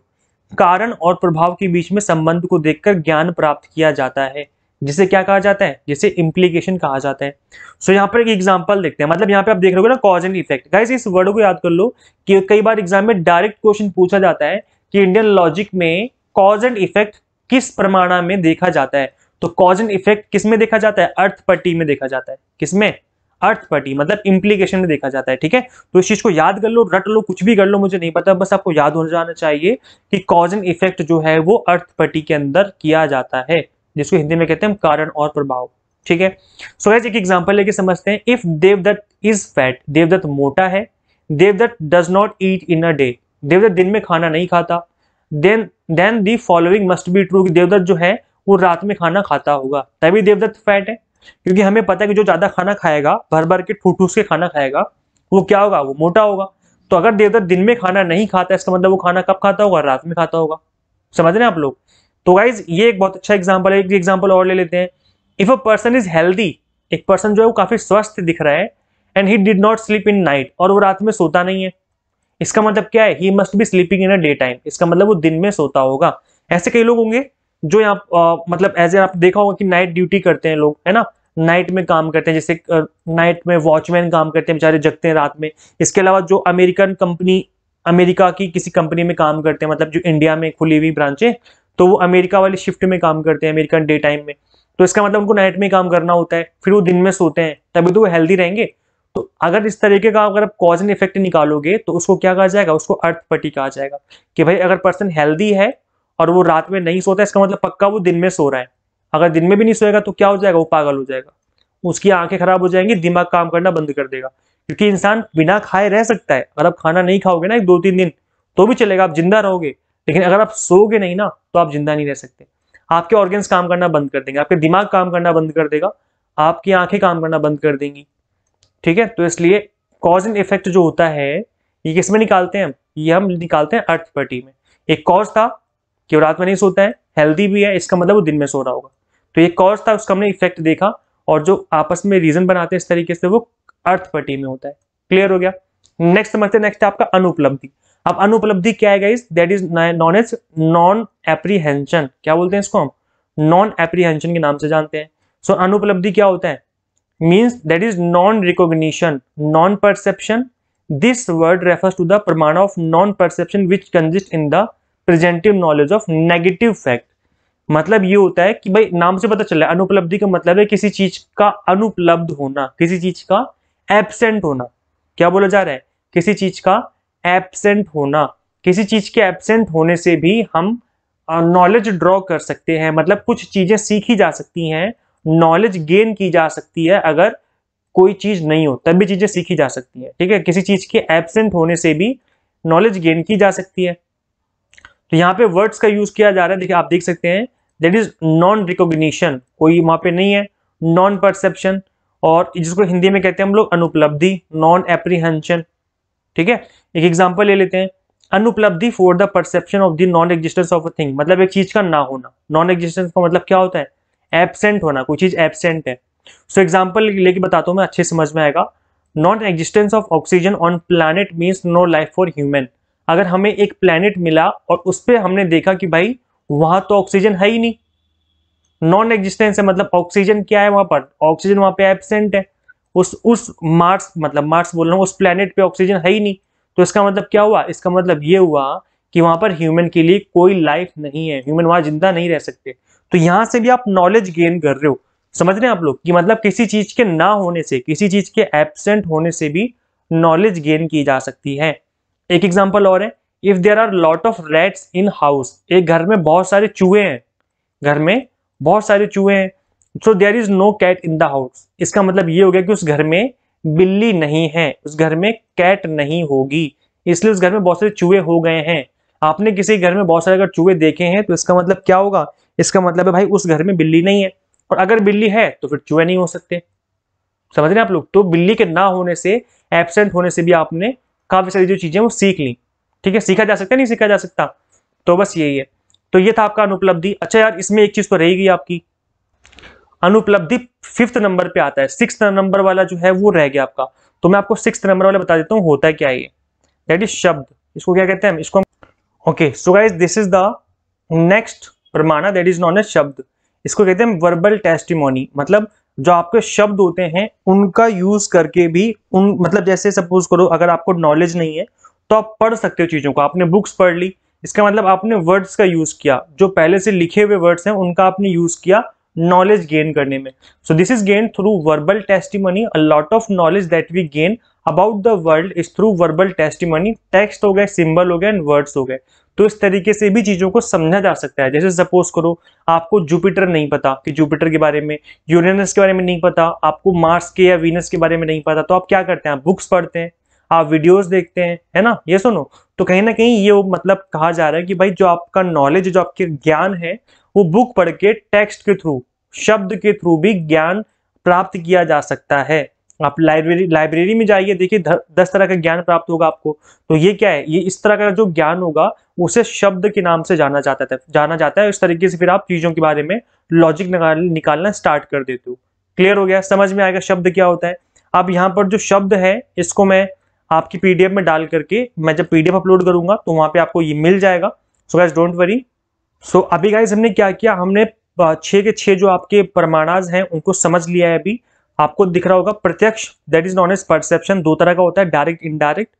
कारण और प्रभाव के बीच में संबंध को देखकर ज्ञान प्राप्त किया जाता है जिसे क्या कहा जाता है जिसे इम्प्लीकेशन कहा जाता है सो so, यहाँ पर एक एग्जाम्पल देखते हैं मतलब यहाँ पे आप देख रहे हो ना कॉज एंड इफेक्ट गाइज इस वर्ड को याद कर लो कि कई बार एग्जाम में डायरेक्ट क्वेश्चन पूछा जाता है कि इंडियन लॉजिक में कॉज एंड इफेक्ट किस प्रमाणा में देखा जाता है तो कॉज एंड इफेक्ट किस में देखा जाता है अर्थ पट्टी में देखा जाता है किसमें अर्थ पट्टी मतलब इंप्लीकेशन में देखा जाता है ठीक है तो इस चीज को याद कर लो रट लो कुछ भी कर लो मुझे नहीं पता बस आपको याद हो जाना चाहिए कि कॉज एंड इफेक्ट जो है वो अर्थ पट्टी के अंदर किया जाता है जिसको हिंदी में कहते हैं कारण और प्रभाव ठीक है सो so, एक एग्जाम्पल लेके समझते हैं if Devadatta is fat Devadatta मोटा है Devadatta does not eat in a day Devadatta दिन में खाना नहीं खाता then then the following must be true Devadatta जो है वो रात में खाना खाता होगा तभी देवदत्त फैट है क्योंकि हमें पता है कि जो ज्यादा खाना खाएगा भर भर के ठूठ ठूस के खाना खाएगा वो क्या होगा वो मोटा होगा तो अगर देवदत्त दिन में खाना नहीं खाता इसका मतलब वो खाना कब खाता होगा रात में खाता होगा समझ रहे हैं आप लोग तो गाइज ये एक बहुत अच्छा एग्जाम्पल है एक एग्जाम्पल और ले लेते हैं if a person is healthy एक पर्सन जो है वो काफी स्वस्थ दिख रहा है and he did not sleep in night और वो रात में सोता नहीं है इसका मतलब क्या है he must be sleeping in a day time इसका मतलब वो दिन में सोता होगा ऐसे कई लोग होंगे जो यहाँ मतलब एज ए आप देखा होगा कि नाइट ड्यूटी करते हैं लोग है ना नाइट में काम करते हैं जैसे नाइट में वॉचमैन काम करते हैं बेचारे जगते हैं रात में इसके अलावा जो अमेरिकन कंपनी अमेरिका की किसी कंपनी में काम करते हैं मतलब जो इंडिया में खुली हुई ब्रांचें तो वो अमेरिका वाले शिफ्ट में काम करते हैं अमेरिकन डे टाइम में तो इसका मतलब उनको नाइट में काम करना होता है फिर वो दिन में सोते हैं तभी तो वो हेल्दी रहेंगे तो अगर इस तरीके का अगर आप कॉज एंड इफेक्ट निकालोगे तो उसको क्या कहा जाएगा उसको अर्थपटी कहा जाएगा कि भाई अगर पर्सन हेल्दी है और वो रात में नहीं सोता इसका मतलब पक्का वो दिन में सो रहा है अगर दिन में भी नहीं सोएगा तो क्या हो जाएगा वो पागल हो जाएगा उसकी आंखें खराब हो जाएंगी दिमाग काम करना बंद कर देगा क्योंकि इंसान बिना खाए रह सकता है अगर आप खाना नहीं खाओगे ना एक दो तीन दिन तो भी चलेगा आप जिंदा रहोगे लेकिन अगर आप सोगे नहीं ना तो आप जिंदा नहीं रह सकते आपके ऑर्गेन्स काम करना बंद कर देंगे आपके दिमाग काम करना बंद कर देगा आपकी आंखें काम करना बंद कर देंगी ठीक है तो इसलिए कॉज एंड इफेक्ट जो होता है ये किसमें निकालते हैं ये हम निकालते हैं अर्थ में एक कॉज था कि वो रात में नहीं सोता है हेल्दी भी है इसका मतलब वो दिन में सो रहा होगा तो ये कॉज था उसका हमने इफेक्ट देखा और जो आपस में रीजन बनाते हैं इस तरीके से वो अर्थपटी में होता है क्लियर हो गया नेक्स्ट समझते हैं नेक्स्ट आपका अनुपलब्धि अब अनुपलब्धि क्या है that is known as non apprehension क्या बोलते हैं इसको हम नॉन एप्रीहेंशन के नाम से जानते हैं सो so, अनुपलब्धि क्या होता है means that is non recognition non perception this word refers to the pramana of non perception which consist in the presentive knowledge of negative fact मतलब ये होता है कि भाई नाम से पता चल रहा है अनुपलब्धि का मतलब है किसी चीज का अनुपलब्ध होना किसी चीज का एबसेंट होना क्या बोला जा रहा है किसी चीज का एबसेंट होना किसी चीज के एबसेंट होने से भी हम नॉलेज ड्रॉ कर सकते हैं मतलब कुछ चीजें सीखी जा सकती हैं नॉलेज गेन की जा सकती है अगर कोई चीज नहीं हो तब भी चीजें सीखी जा सकती है ठीक है किसी चीज के एबसेंट होने से भी नॉलेज गेन की जा सकती है तो यहाँ पे वर्ड्स का यूज किया जा रहा है देखिए आप देख सकते हैं देट इज नॉन रिकोगशन कोई वहां पे नहीं है नॉन परसेप्शन और जिसको हिंदी में कहते हैं हम लोग अनुपलब्धि नॉन एप्रीहेंशन ठीक है एक एग्जाम्पल ले लेते हैं अनुपलब्धि for the perception of the non existence of a thing मतलब एक चीज का ना होना नॉन एग्जिस्टेंस का मतलब क्या होता है एबसेंट होना कोई चीज एबसेंट है सो so, एग्जाम्पल लेके बताता हूँ मैं अच्छे समझ में आएगा non existence of oxygen on planet means no life for human अगर हमें एक प्लेनेट मिला और उस पर हमने देखा कि भाई वहां तो ऑक्सीजन है ही नहीं नॉन एग्जिस्टेंस है मतलब ऑक्सीजन क्या है वहां पर ऑक्सीजन वहां पे एबसेंट है उस उस मार्स मतलब मार्स बोल रहा हूँ उस प्लेनेट पे ऑक्सीजन है ही नहीं तो इसका मतलब क्या हुआ इसका मतलब ये हुआ कि वहां पर ह्यूमन के लिए कोई लाइफ नहीं है ह्यूमन वहां जिंदा नहीं रह सकते तो यहाँ से भी आप नॉलेज गेन कर रहे हो समझ रहे हैं आप लोग कि मतलब किसी चीज के ना होने से किसी चीज के एबसेंट होने से भी नॉलेज गेन की जा सकती है एक एग्जाम्पल और है if there are lot of rats in house एक घर में बहुत सारे चूहे हैं घर में बहुत सारे चूहे हैं so there is no cat in the house इसका मतलब ये हो गया कि उस घर में बिल्ली नहीं है उस घर में कैट नहीं होगी इसलिए उस घर में बहुत सारे चूहे हो गए हैं आपने किसी घर में बहुत सारे अगर चूहे देखे हैं तो इसका मतलब क्या होगा इसका मतलब है भाई उस घर में बिल्ली नहीं है और अगर बिल्ली है तो फिर चूहे नहीं हो सकते समझ रहे हैं आप लोग तो बिल्ली के ना होने से एबसेंट होने से भी आपने काफ़ी सारी जो चीज़ें वो सीख ली ठीक है सीखा जा सकता नहीं सीखा जा सकता तो बस यही है तो ये था आपका अनुपलब्धि अच्छा यार इसमें एक चीज़ तो रहेगी आपकी अनुपलब्धि फिफ्थ नंबर पे आता है सिक्स नंबर वाला जो है वो रह गया आपका तो मैं आपको सिक्स नंबर वाला बता देता हूँ होता है क्या ये दैट इज शब्द इसको क्या कहते हैं इसको okay so guys this is the next pramana that is known as शब्द इसको कहते हैं वर्बल टेस्टिमोनी मतलब जो आपके शब्द होते हैं उनका यूज करके भी उन मतलब जैसे सपोज करो अगर आपको नॉलेज नहीं है तो आप पढ़ सकते हो चीजों को आपने बुक्स पढ़ ली इसका मतलब आपने वर्ड्स का यूज किया जो पहले से लिखे हुए वर्ड्स हैं उनका आपने यूज किया नॉलेज गेन करने में so this is gain through verbal testimony a lot of knowledge that we gain about the world is through verbal testimony text हो गए सिंबल हो गए एंड वर्ड्स हो गए तो इस तरीके से भी चीजों को समझा जा सकता है जैसे सपोज करो आपको जुपिटर नहीं पता कि जुपिटर के बारे में यूरेनस के बारे में नहीं पता आपको मार्स के या वीनस के बारे में नहीं पता तो आप क्या करते हैं आप बुक्स पढ़ते हैं आप वीडियोस देखते हैं है ना ये सुनो तो कहीं ना कहीं ये मतलब कहा जा रहा है कि भाई जो आपका नॉलेज जो आपके ज्ञान है वो बुक पढ़ के टेक्स्ट के थ्रू शब्द के थ्रू भी ज्ञान प्राप्त किया जा सकता है आप लाइब्रेरी लाइब्रेरी में जाइए देखिए दस तरह का ज्ञान प्राप्त होगा आपको तो ये क्या है ये इस तरह का जो ज्ञान होगा उसे शब्द के नाम से जाना जाता था जाना जाता है इस तरीके से फिर आप चीज़ों के बारे में लॉजिक निकालना स्टार्ट कर देते हो क्लियर हो गया समझ में आएगा शब्द क्या होता है अब यहाँ पर जो शब्द है इसको मैं आपकी पीडीएफ में डाल करके मैं जब पीडीएफ अपलोड करूंगा तो वहां पे आपको ये मिल जाएगा so guys don't worry so अभी गाइज हमने क्या किया हमने छे के छे जो आपके प्रमाणाज हैं उनको समझ लिया है अभी आपको दिख रहा होगा प्रत्यक्ष that is known as perception दो तरह का होता है डायरेक्ट इनडायरेक्ट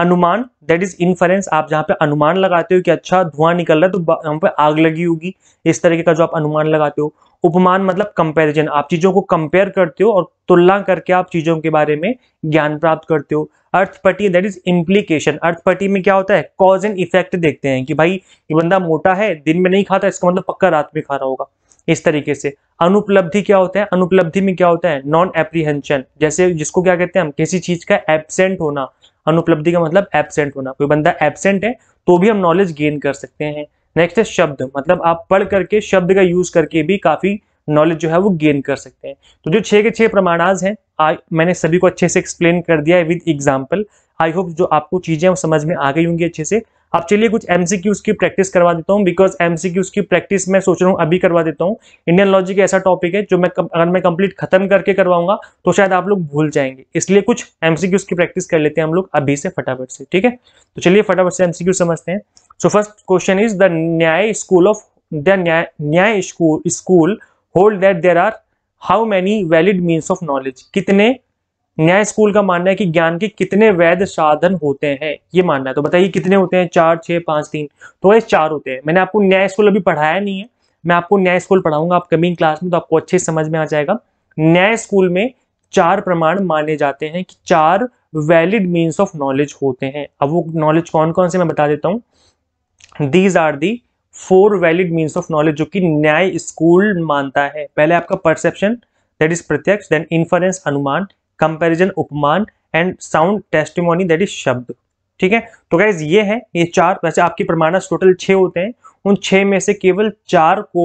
अनुमान दैट इज इन्फरेंस आप जहाँ पे अनुमान लगाते हो कि अच्छा धुआं निकल रहा है तो यहाँ पे आग लगी होगी इस तरीके का जो आप अनुमान लगाते हो उपमान मतलब कंपैरिजन आप चीजों को कंपेयर करते हो और तुलना करके आप चीजों के बारे में ज्ञान प्राप्त करते हो अर्थपटी दैट इज इम्प्लीकेशन अर्थपटी में क्या होता है कॉज एंड इफेक्ट देखते हैं कि भाई ये बंदा मोटा है दिन में नहीं खाता इसका मतलब पक्का रात में खा रहा होगा इस तरीके से अनुपलब्धि क्या होता है अनुपलब्धि में क्या होता है नॉन एप्रीहेंशन जैसे जिसको क्या कहते हैं हम किसी चीज का एबसेंट होना अनुपलब्धि का मतलब एबसेंट होना कोई बंदा एबसेंट है तो भी हम नॉलेज गेन कर सकते हैं नेक्स्ट है शब्द मतलब आप पढ़ करके शब्द का यूज करके भी काफी नॉलेज जो है वो गेन कर सकते हैं तो जो छह के छह प्रमाणाज हैं मैंने सभी को अच्छे से एक्सप्लेन कर दिया है विद एग्जाम्पल आई होप जो आपको चीज़ें समझ में आ गई होंगी अच्छे से अब चलिए कुछ एमसीक्यूज की प्रैक्टिस करवा देता हूँ बिकॉज एमसीक्यूज की प्रैक्टिस मैं सोच रहा हूँ अभी करवा देता हूँ इंडियन लॉजिक ऐसा टॉपिक है जो मैं अगर मैं कंप्लीट खत्म करके करवाऊंगा तो शायद आप लोग भूल जाएंगे इसलिए कुछ एमसीक्यूज की प्रैक्टिस कर लेते हैं हम लोग अभी से फटाफट से ठीक है तो चलिए फटाफट से एमसीक्यू समझते हैं so first question is the Nyaya school of the Nyaya Nyaya school hold that there are how many valid means of knowledge कितने न्याय स्कूल का मानना है कि ज्ञान के कितने वैध साधन होते हैं ये मानना है तो बताइए कितने होते हैं चार छः पाँच तीन तो ये चार होते हैं मैंने आपको न्याय स्कूल अभी पढ़ाया नहीं है मैं आपको न्याय स्कूल पढ़ाऊंगा आप कमिंग क्लास में तो आपको अच्छे समझ में आ जाएगा न्याय स्कूल में चार प्रमाण माने जाते हैं कि चार वैलिड मीन्स ऑफ नॉलेज होते हैं अब वो नॉलेज कौन कौन से मैं बता देता हूँ these are the four valid means of knowledge जो कि न्याय स्कूल मानता है पहले आपका परसेप्शन दैट इज प्रत्यक्ष देन इन्फ्लुएंस अनुमान कंपेरिजन उपमान and sound testimony that is शब्द ठीक है तो गैस ये है ये चार वैसे आपके प्रमाणस टोटल छः होते हैं उन छः में से केवल चार को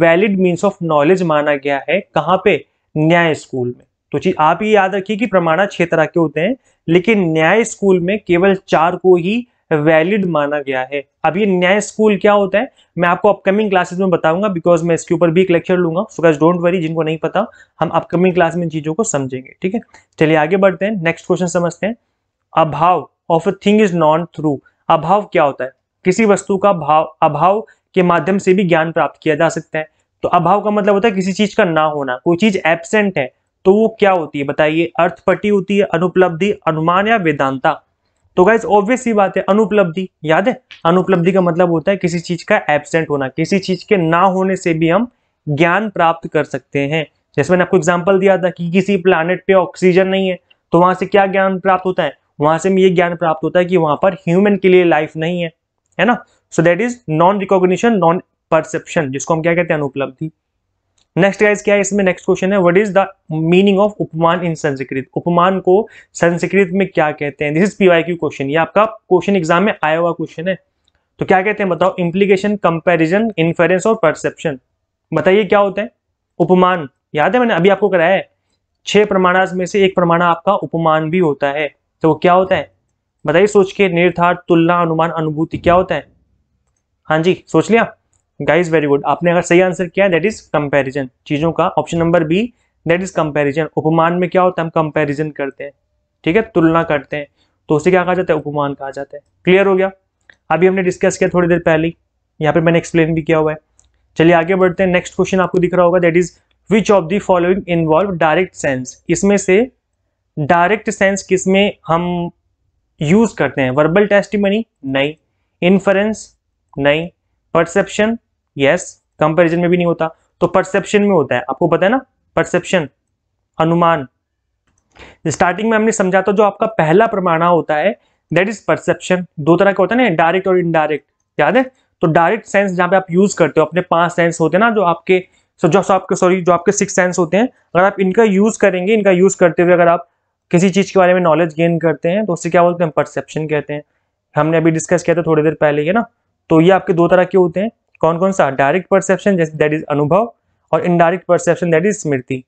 वैलिड मीन्स ऑफ नॉलेज माना गया है कहाँ पे न्याय स्कूल में तो चीज आप ये याद रखिए कि प्रमाणा छह तरह के होते हैं लेकिन न्याय स्कूल में केवल चार को ही वैलिड माना गया है अब ये न्याय स्कूल क्या होता है मैं आपको अपकमिंग क्लासेस में बताऊंगा बिकॉज मैं इसके ऊपर भी एक लेक्चर लूंगा सो गैस डोंट वरी जिनको नहीं पता हम अपकमिंग क्लास में चीजों को समझेंगे ठीक है चलिए आगे बढ़ते हैं नेक्स्ट क्वेश्चन समझते हैं अभाव of a thing is known through अभाव क्या होता है किसी वस्तु का भाव अभाव के माध्यम से भी ज्ञान प्राप्त किया जा सकता है तो अभाव का मतलब होता है किसी चीज का ना होना कोई चीज एबसेंट है तो वो क्या होती है बताइए अर्थपटी होती है अनुपलब्धि अनुमान या वेदांता तो गाइज ऑब्वियस ही बात है अनुपलब्धि याद है अनुपलब्धि का मतलब होता है किसी चीज का एबसेंट होना किसी चीज के ना होने से भी हम ज्ञान प्राप्त कर सकते हैं जैसे मैंने आपको एग्जाम्पल दिया था कि किसी प्लानट पे ऑक्सीजन नहीं है तो वहां से क्या ज्ञान प्राप्त होता है वहां से ये ज्ञान प्राप्त होता है कि वहां पर ह्यूमन के लिए लाइफ नहीं है है ना so that is non recognition non perception जिसको हम क्या कहते हैं अनुपलब्धि नेक्स्ट गाइज क्या है इसमें नेक्स्ट क्वेश्चन है what is the meaning of उपमान इन संस्कृत उपमान को संस्कृत में क्या कहते हैं दिस इज पीवाईक्यू क्वेश्चन ये आपका क्वेश्चन एग्जाम में आया हुआ क्वेश्चन है तो क्या कहते हैं बताओ इंप्लीकेशन कंपैरिजन इन्फेरेंस और परसेप्शन बताइए क्या होते हैं उपमान याद है मैंने अभी आपको कराया है छह प्रमाणास में से एक प्रमाणा आपका उपमान भी होता है तो वो क्या होता है बताइए सोच के निर्धार तुलना अनुमान अनुभूति क्या होता है हाँ जी सोच लिया गाइज वेरी गुड आपने अगर सही आंसर किया दैट इज कंपेरिजन चीजों का option number B that is comparison उपमान में क्या होता है हम कंपेरिजन करते हैं ठीक है तुलना करते हैं तो उसे क्या कहा जाता है उपमान कहा जाता है क्लियर हो गया अभी हमने डिस्कस किया थोड़ी देर पहले यहाँ पे मैंने एक्सप्लेन भी किया हुआ है चलिए आगे बढ़ते हैं नेक्स्ट क्वेश्चन आपको दिख रहा होगा that is which of the following involve direct sense इसमें से डायरेक्ट सेंस किस में हम यूज करते हैं वर्बल टेस्टिमनी नहीं इन्फरेंस नहीं परसेप्शन यस कंपैरिजन में भी नहीं होता तो परसेप्शन में होता है आपको पता है ना परसेप्शन अनुमान स्टार्टिंग में हमने समझा था जो आपका पहला प्रमाणा होता है दैट इज परसेप्शन दो तरह का होता है ना डायरेक्ट और इनडायरेक्ट याद है तो डायरेक्ट सेंस जहां पे आप यूज करते हो अपने पांच सेंस होते हैं ना जो आपके सो जो आपके सॉरी जो आपके सिक्स सेंस होते हैं अगर आप इनका यूज करेंगे इनका यूज करते हुए अगर आप किसी चीज के बारे में नॉलेज गेन करते हैं तो उससे क्या बोलते हैं परसेप्शन कहते हैं हमने अभी डिस्कस किया था थोड़ी देर पहले ही ना तो ये आपके दो तरह के होते हैं कौन कौन सा डायरेक्ट परसेप्शन जैसे दैट इज अनुभव और इनडायरेक्ट परसेप्शन दैट इज स्मृति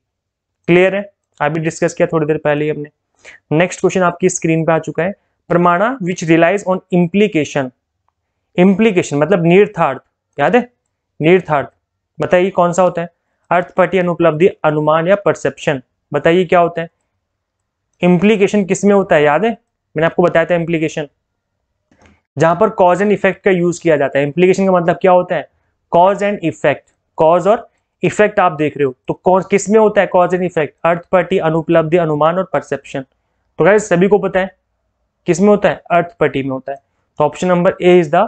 क्लियर है अभी डिस्कस किया थोड़ी देर पहले ही हमने नेक्स्ट क्वेश्चन आपकी स्क्रीन पे आ चुका है pramana which relies on implication implication मतलब निर्थार्थ याद है निर्थार्थ बताइए कौन सा होता है अर्थपटी अनुपलब्धि अनुमान या परसेप्शन बताइए क्या होता है इम्प्लीकेशन किसमें होता है याद है मैंने आपको बताया था इम्प्लीकेशन जहां पर कॉज एंड इफेक्ट का यूज किया जाता है इंप्लीकेशन का मतलब क्या होता है कॉज एंड इफेक्ट कॉज और इफेक्ट आप देख रहे हो तो कॉज किस में होता है कॉज एंड इफेक्ट पट्टी अनुपलब्धि अनुमान और परसेप्शन तो क्या सभी को पता है किस में होता है पट्टी में होता है तो option number A is the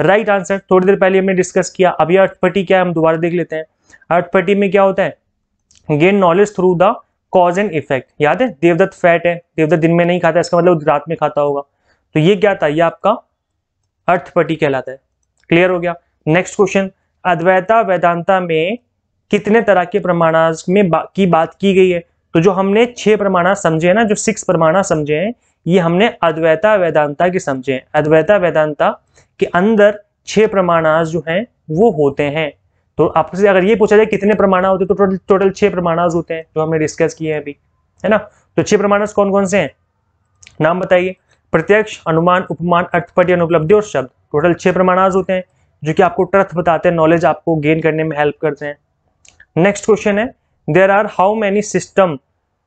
right answer थोड़ी देर पहले हमने डिस्कस किया अभी अर्थपट्टी क्या है हम दोबारा देख लेते हैं अर्थपट्टी में क्या होता है gain knowledge through the cause and effect याद है देवदत्त फैट है देवदत्त दिन में नहीं खाता इसका मतलब रात में खाता होगा तो ये क्या था ये आपका अर्थपटी कहलाता है क्लियर हो गया नेक्स्ट क्वेश्चन अद्वैता वेदांता में कितने तरह के प्रमाणास में बा, की बात की गई है तो जो हमने छह प्रमाणा समझे हैं ना जो सिक्स प्रमाणा समझे हैं ये हमने अद्वैता वेदांता के समझे हैं अद्वैता वेदांता के अंदर छह प्रमाणास जो हैं वो होते हैं तो आपसे अगर ये पूछा जाए कितने प्रमाणा होते तो टोटल टोटल छह प्रमाणास होते हैं जो हमने डिस्कस किए हैं अभी है ना तो छह प्रमाणास कौन कौन से हैं नाम बताइए प्रत्यक्ष अनुमान उपमान अर्थपट या अनुपलब्धि और शब्द टोटल छह प्रमाणाज होते हैं जो कि आपको ट्रथ बताते हैं नॉलेज आपको गेन करने में हेल्प करते हैं नेक्स्ट क्वेश्चन है there are how many system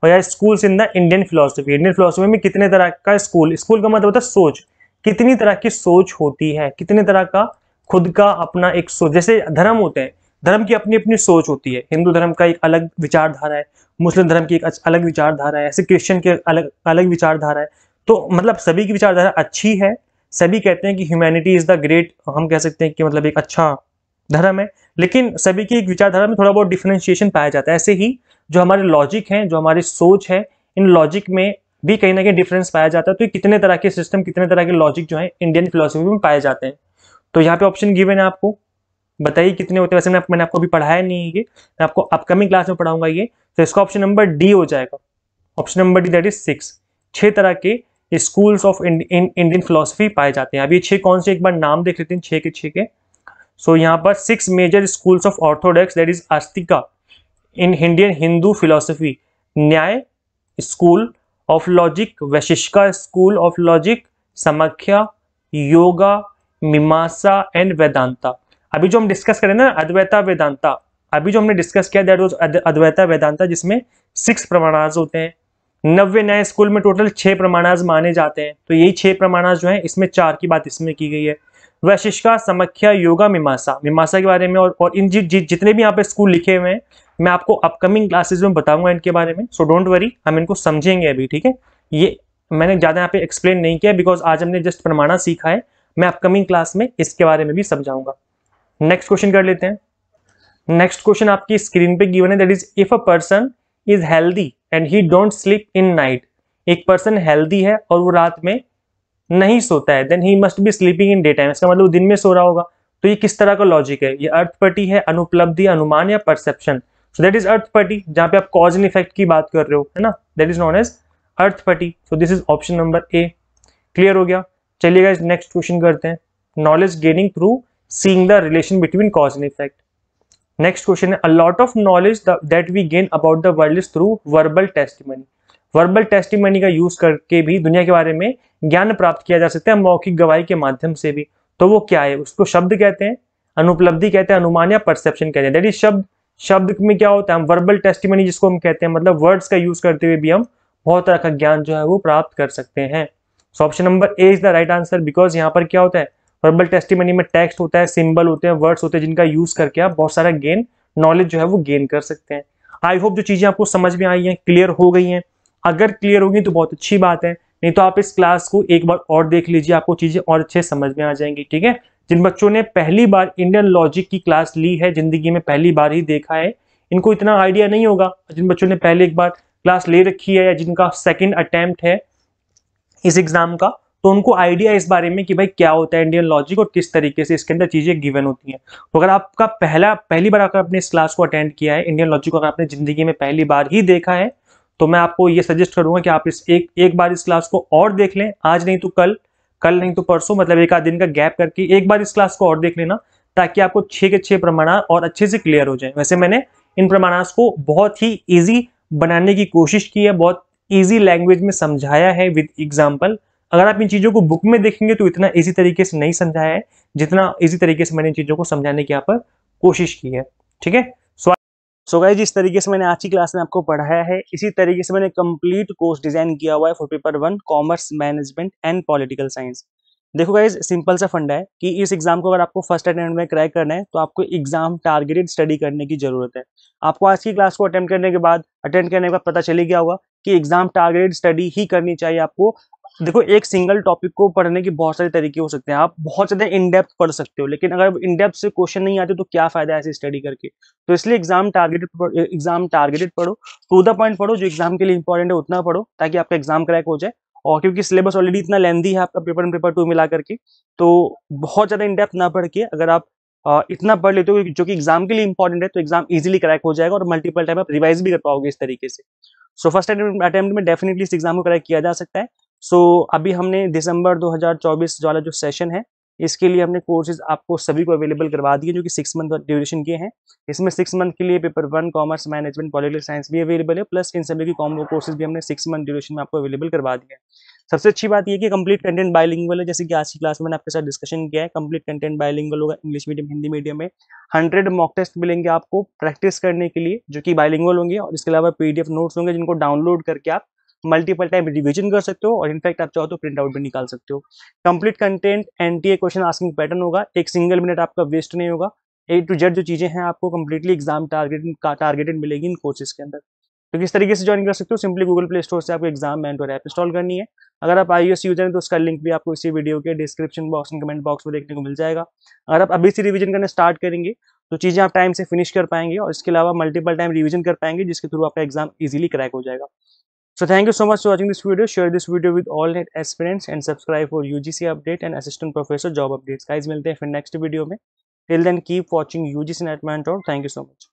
या schools in the Indian philosophy Indian philosophy में कितने तरह का स्कूल स्कूल का मतलब होता है सोच कितनी तरह की सोच होती है कितने तरह का खुद का अपना एक सोच जैसे धर्म होते हैं धर्म की अपनी अपनी सोच होती है हिंदू धर्म का एक अलग विचारधारा है मुस्लिम धर्म की एक अलग विचारधारा है ऐसे क्रिश्चियन की अलग अलग विचारधारा है तो मतलब सभी की विचारधारा अच्छी है सभी कहते हैं कि ह्यूमैनिटी इज़ द ग्रेट हम कह सकते हैं कि मतलब एक अच्छा धर्म है लेकिन सभी की एक विचारधारा में थोड़ा बहुत डिफ्रेंशिएशन पाया जाता है ऐसे ही जो हमारे लॉजिक हैं जो हमारी सोच है इन लॉजिक में भी कहीं ना कहीं डिफरेंस पाया जाता है तो कितने तरह के सिस्टम कितने तरह के लॉजिक जो है इंडियन फिलोसफी में पाए जाते हैं तो यहाँ पे ऑप्शन गिवन है आपको बताइए कितने होते हैं वैसे मैंने मैंने आपको अभी पढ़ाया नहीं है ये मैं आपको अपकमिंग क्लास में पढ़ाऊंगा ये तो इसका ऑप्शन नंबर डी हो जाएगा option number D that is six छह तरह के स्कूल्स ऑफ इंडियन फिलोसफी पाए जाते हैं अभी छह कौन से एक बार नाम देख लेते हैं छे के छे के सो so, यहाँ पर six major schools of orthodox that is astika in Indian Hindu philosophy Nyaya school of logic Vaisheshika school of logic Samkhya yoga Mimamsa and Vedanta अभी जो हम डिस्कस करें ना अद्वैता वेदांता अभी जो हमने डिस्कस किया दैट वाज अद्वैता वेदांता जिसमें सिक्स प्रमाणार्थ होते हैं नब्बे नए स्कूल में टोटल छह प्रमाणाज माने जाते हैं तो यही छह प्रमाणाज जो है इसमें चार की बात इसमें की गई है वैशिष्का समख्या योगा मीमांसा मीमांसा के बारे में और, और इन जि, जि, जितने भी यहाँ पे स्कूल लिखे हुए हैं मैं आपको अपकमिंग क्लासेज में बताऊंगा इनके बारे में सो डोंट वरी हम इनको समझेंगे अभी ठीक है ये मैंने ज़्यादा यहाँ पे एक्सप्लेन नहीं किया बिकॉज आज हमने जस्ट प्रमाणा सीखा है मैं अपकमिंग क्लास में इसके बारे में भी समझाऊंगा नेक्स्ट क्वेश्चन कर लेते हैं नेक्स्ट क्वेश्चन आपकी स्क्रीन पे गिवन है that is if a person is healthy and he don't sleep in night एक पर्सन हेल्दी है और वो रात में नहीं सोता है then he must be sleeping in day time इसका मतलब दिन में सो रहा होगा तो ये किस तरह का लॉजिक है ये अर्थपटी है अनुपलब्धि अनुमान या perception so that is arthapatti जहां पे आप कॉज एंड इफेक्ट की बात कर रहे हो है ना that is known as arthapatti so this is option number A clear हो गया चलिएगा नेक्स्ट क्वेश्चन करते हैं knowledge gaining through seeing the relation between cause and effect next question है a lot lot of knowledge that we gain about the world is through verbal testimony verbal testimony का यूज करके भी दुनिया के बारे में ज्ञान प्राप्त किया जा सकता है मौखिक गवाही के माध्यम से भी तो वो क्या है उसको शब्द कहते हैं अनुपलब्धि कहते हैं अनुमान या परसेप्शन कहते हैं दैट इज शब्द शब्द में क्या होता है हम वर्बल टेस्टिमनी जिसको हम कहते हैं मतलब वर्ड्स का यूज करते हुए भी हम बहुत तरह का ज्ञान जो है वो प्राप्त कर सकते हैं so option number A is the right answer because यहाँ पर क्या होता है वर्बल टेस्टिमनी में टेक्स्ट होता है सिंबल होते हैं वर्ड्स होते हैं जिनका यूज करके आप बहुत सारा गेन नॉलेज जो है वो गेन कर सकते हैं आई होप जो चीजें आपको समझ में आई हैं क्लियर हो गई हैं अगर क्लियर होगी तो बहुत अच्छी बात है नहीं तो आप इस क्लास को एक बार और देख लीजिए आपको चीजें और अच्छे समझ में आ जाएंगी ठीक है जिन बच्चों ने पहली बार इंडियन लॉजिक की क्लास ली है जिंदगी में पहली बार ही देखा है इनको इतना आइडिया नहीं होगा जिन बच्चों ने पहले एक बार क्लास ले रखी है या जिनका सेकेंड अटेम्प्ट है इस एग्जाम का तो उनको आइडिया इस बारे में कि भाई क्या होता है इंडियन लॉजिक और किस तरीके से इसके अंदर चीज़ें गिवन होती हैं तो अगर आपका पहला पहली बार अगर आपने इस क्लास को अटेंड किया है इंडियन लॉजिक को अगर आपने ज़िंदगी में पहली बार ही देखा है तो मैं आपको ये सजेस्ट करूंगा कि आप इस एक एक बार इस क्लास को और देख लें आज नहीं तो कल कल नहीं तो परसों मतलब एक आध दिन का गैप करके एक बार इस क्लास को और देख लेना ताकि आपको छः के छः प्रमाणार्थ और अच्छे से क्लियर हो जाए वैसे मैंने इन प्रमाणास को बहुत ही ईजी बनाने की कोशिश की है बहुत ईजी लैंग्वेज में समझाया है विद एग्जाम्पल अगर आप इन चीज़ों को बुक में देखेंगे तो इतना ईजी तरीके से नहीं समझाया है जितना इजी तरीके से मैंने इन चीज़ों को समझाने की यहाँ पर कोशिश की है ठीक है सो गाइज जिस तरीके से मैंने आज की क्लास में आपको पढ़ाया है इसी तरीके से मैंने कंप्लीट कोर्स डिजाइन किया हुआ है for paper one commerce management and political science देखो गाइज सिंपल सा फंडा है कि इस एग्जाम को अगर आपको फर्स्ट अटेम्प्ट में क्रैक करना है तो आपको एग्जाम टारगेटेड स्टडी करने की जरूरत है आपको आज की क्लास को अटेम्प्ट करने के बाद अटेंड करने के बाद पता चले गया होगा कि एग्जाम टारगेटेड स्टडी ही करनी चाहिए आपको देखो एक सिंगल टॉपिक को पढ़ने के बहुत सारे तरीके हो सकते हैं आप बहुत ज़्यादा इनडेप्थ पढ़ सकते हो लेकिन अगर इनडेप्थ से क्वेश्चन नहीं आते तो क्या फ़ायदा है ऐसे स्टडी करके तो इसलिए एग्जाम टारगेटेड एग्जाम टारगेटेड पढ़ो टू द पॉइंट पढ़ो जो एग्जाम के लिए इंपॉर्टेंट है उतना पढ़ो ताकि आपका एग्जाम क्रैक हो जाए और क्योंकि सिलेबस ऑलरेडी इतना लेंदी है आपका पेपर वन पेपर टू मिला करके तो बहुत ज़्यादा इनडेप्थ ना पढ़ के अगर आप इतना पढ़ लेते हो जो कि एग्जाम के लिए इंपॉर्टेंट है तो एग्जाम इजिली क्रैक हो जाएगा और मल्टीपल टाइम आप रिवाइज भी कर पाओगे इस तरीके से सो फर्स्ट अटेम्प्ट में डेफिनेटली इस एग्जाम को क्रैक किया जा सकता है सो so, अभी हमने दिसंबर 2024 वाला जो सेशन है इसके लिए हमने कोर्सेज आपको सभी को अवेलेबल करवा दिए जो कि सिक्स मंथ ड्यूरेशन के हैं इसमें सिक्स मंथ के लिए paper one commerce management political science भी अवेलेबल है प्लस इन सभी की कॉम्बो कोर्सेज भी हमने सिक्स मंथ ड्यूरेशन में आपको अवेलेबल करवा दिए सबसे अच्छी बात यह कि कंप्लीट कंटेंट बायलिंगुअल है जैसे कि आज की क्लास में मैंने आपके साथ डिस्कशन किया है कंप्लीट कंटेंट बायलिंगुअल होगा इंग्लिश मीडियम हिंदी मीडियम में हंड्रेड मॉक टेस्ट मिलेंगे आपको प्रैक्टिस करने के लिए जो कि बायलिंगुअल होंगे और इसके अलावा पीडीएफ नोट्स होंगे जिनको डाउनलोड करके आप मल्टीपल टाइम रिविजन कर सकते हो और इनफैक्ट आप चाहो तो प्रिंट आउट भी निकाल सकते हो complete content a question asking pattern होगा एक सिंगल मिनट आपका वेस्ट नहीं होगा ए टू जेड जो चीज़ें हैं आपको कंप्लीटली एग्जाम टारगेटेड टारगेटेड मिलेगी इन कोर्सेज के अंदर तो किस तरीके से ज्वाइन कर सकते हो सिंपली गूगल प्ले स्टोर से आपको एग्जाम मैंटोर ऐप इंस्टॉल करनी है अगर आप आई यूजर हैं तो उसका लिंक भी आपको इसी वीडियो के description box and comment box में देखने को मिल जाएगा अगर आप अभी से रिविजन करना स्टार्ट करेंगे तो चीज़ें आप टाइम से फिनिश कर पाएंगे और इसके अलावा मल्टीपल टाइम रिविजन कर पाएंगे जिसके थ्रू आपका एग्जाम ईजिली क्रैक हो जाएगा So thank you so much for watching this video. Share this video with all net aspirants and subscribe for UGC update and assistant professor job updates. Guys, मिलते हैं फिर नेक्स्ट वीडियो में. Till then keep watching UGC Net Mentor. Thank you so much.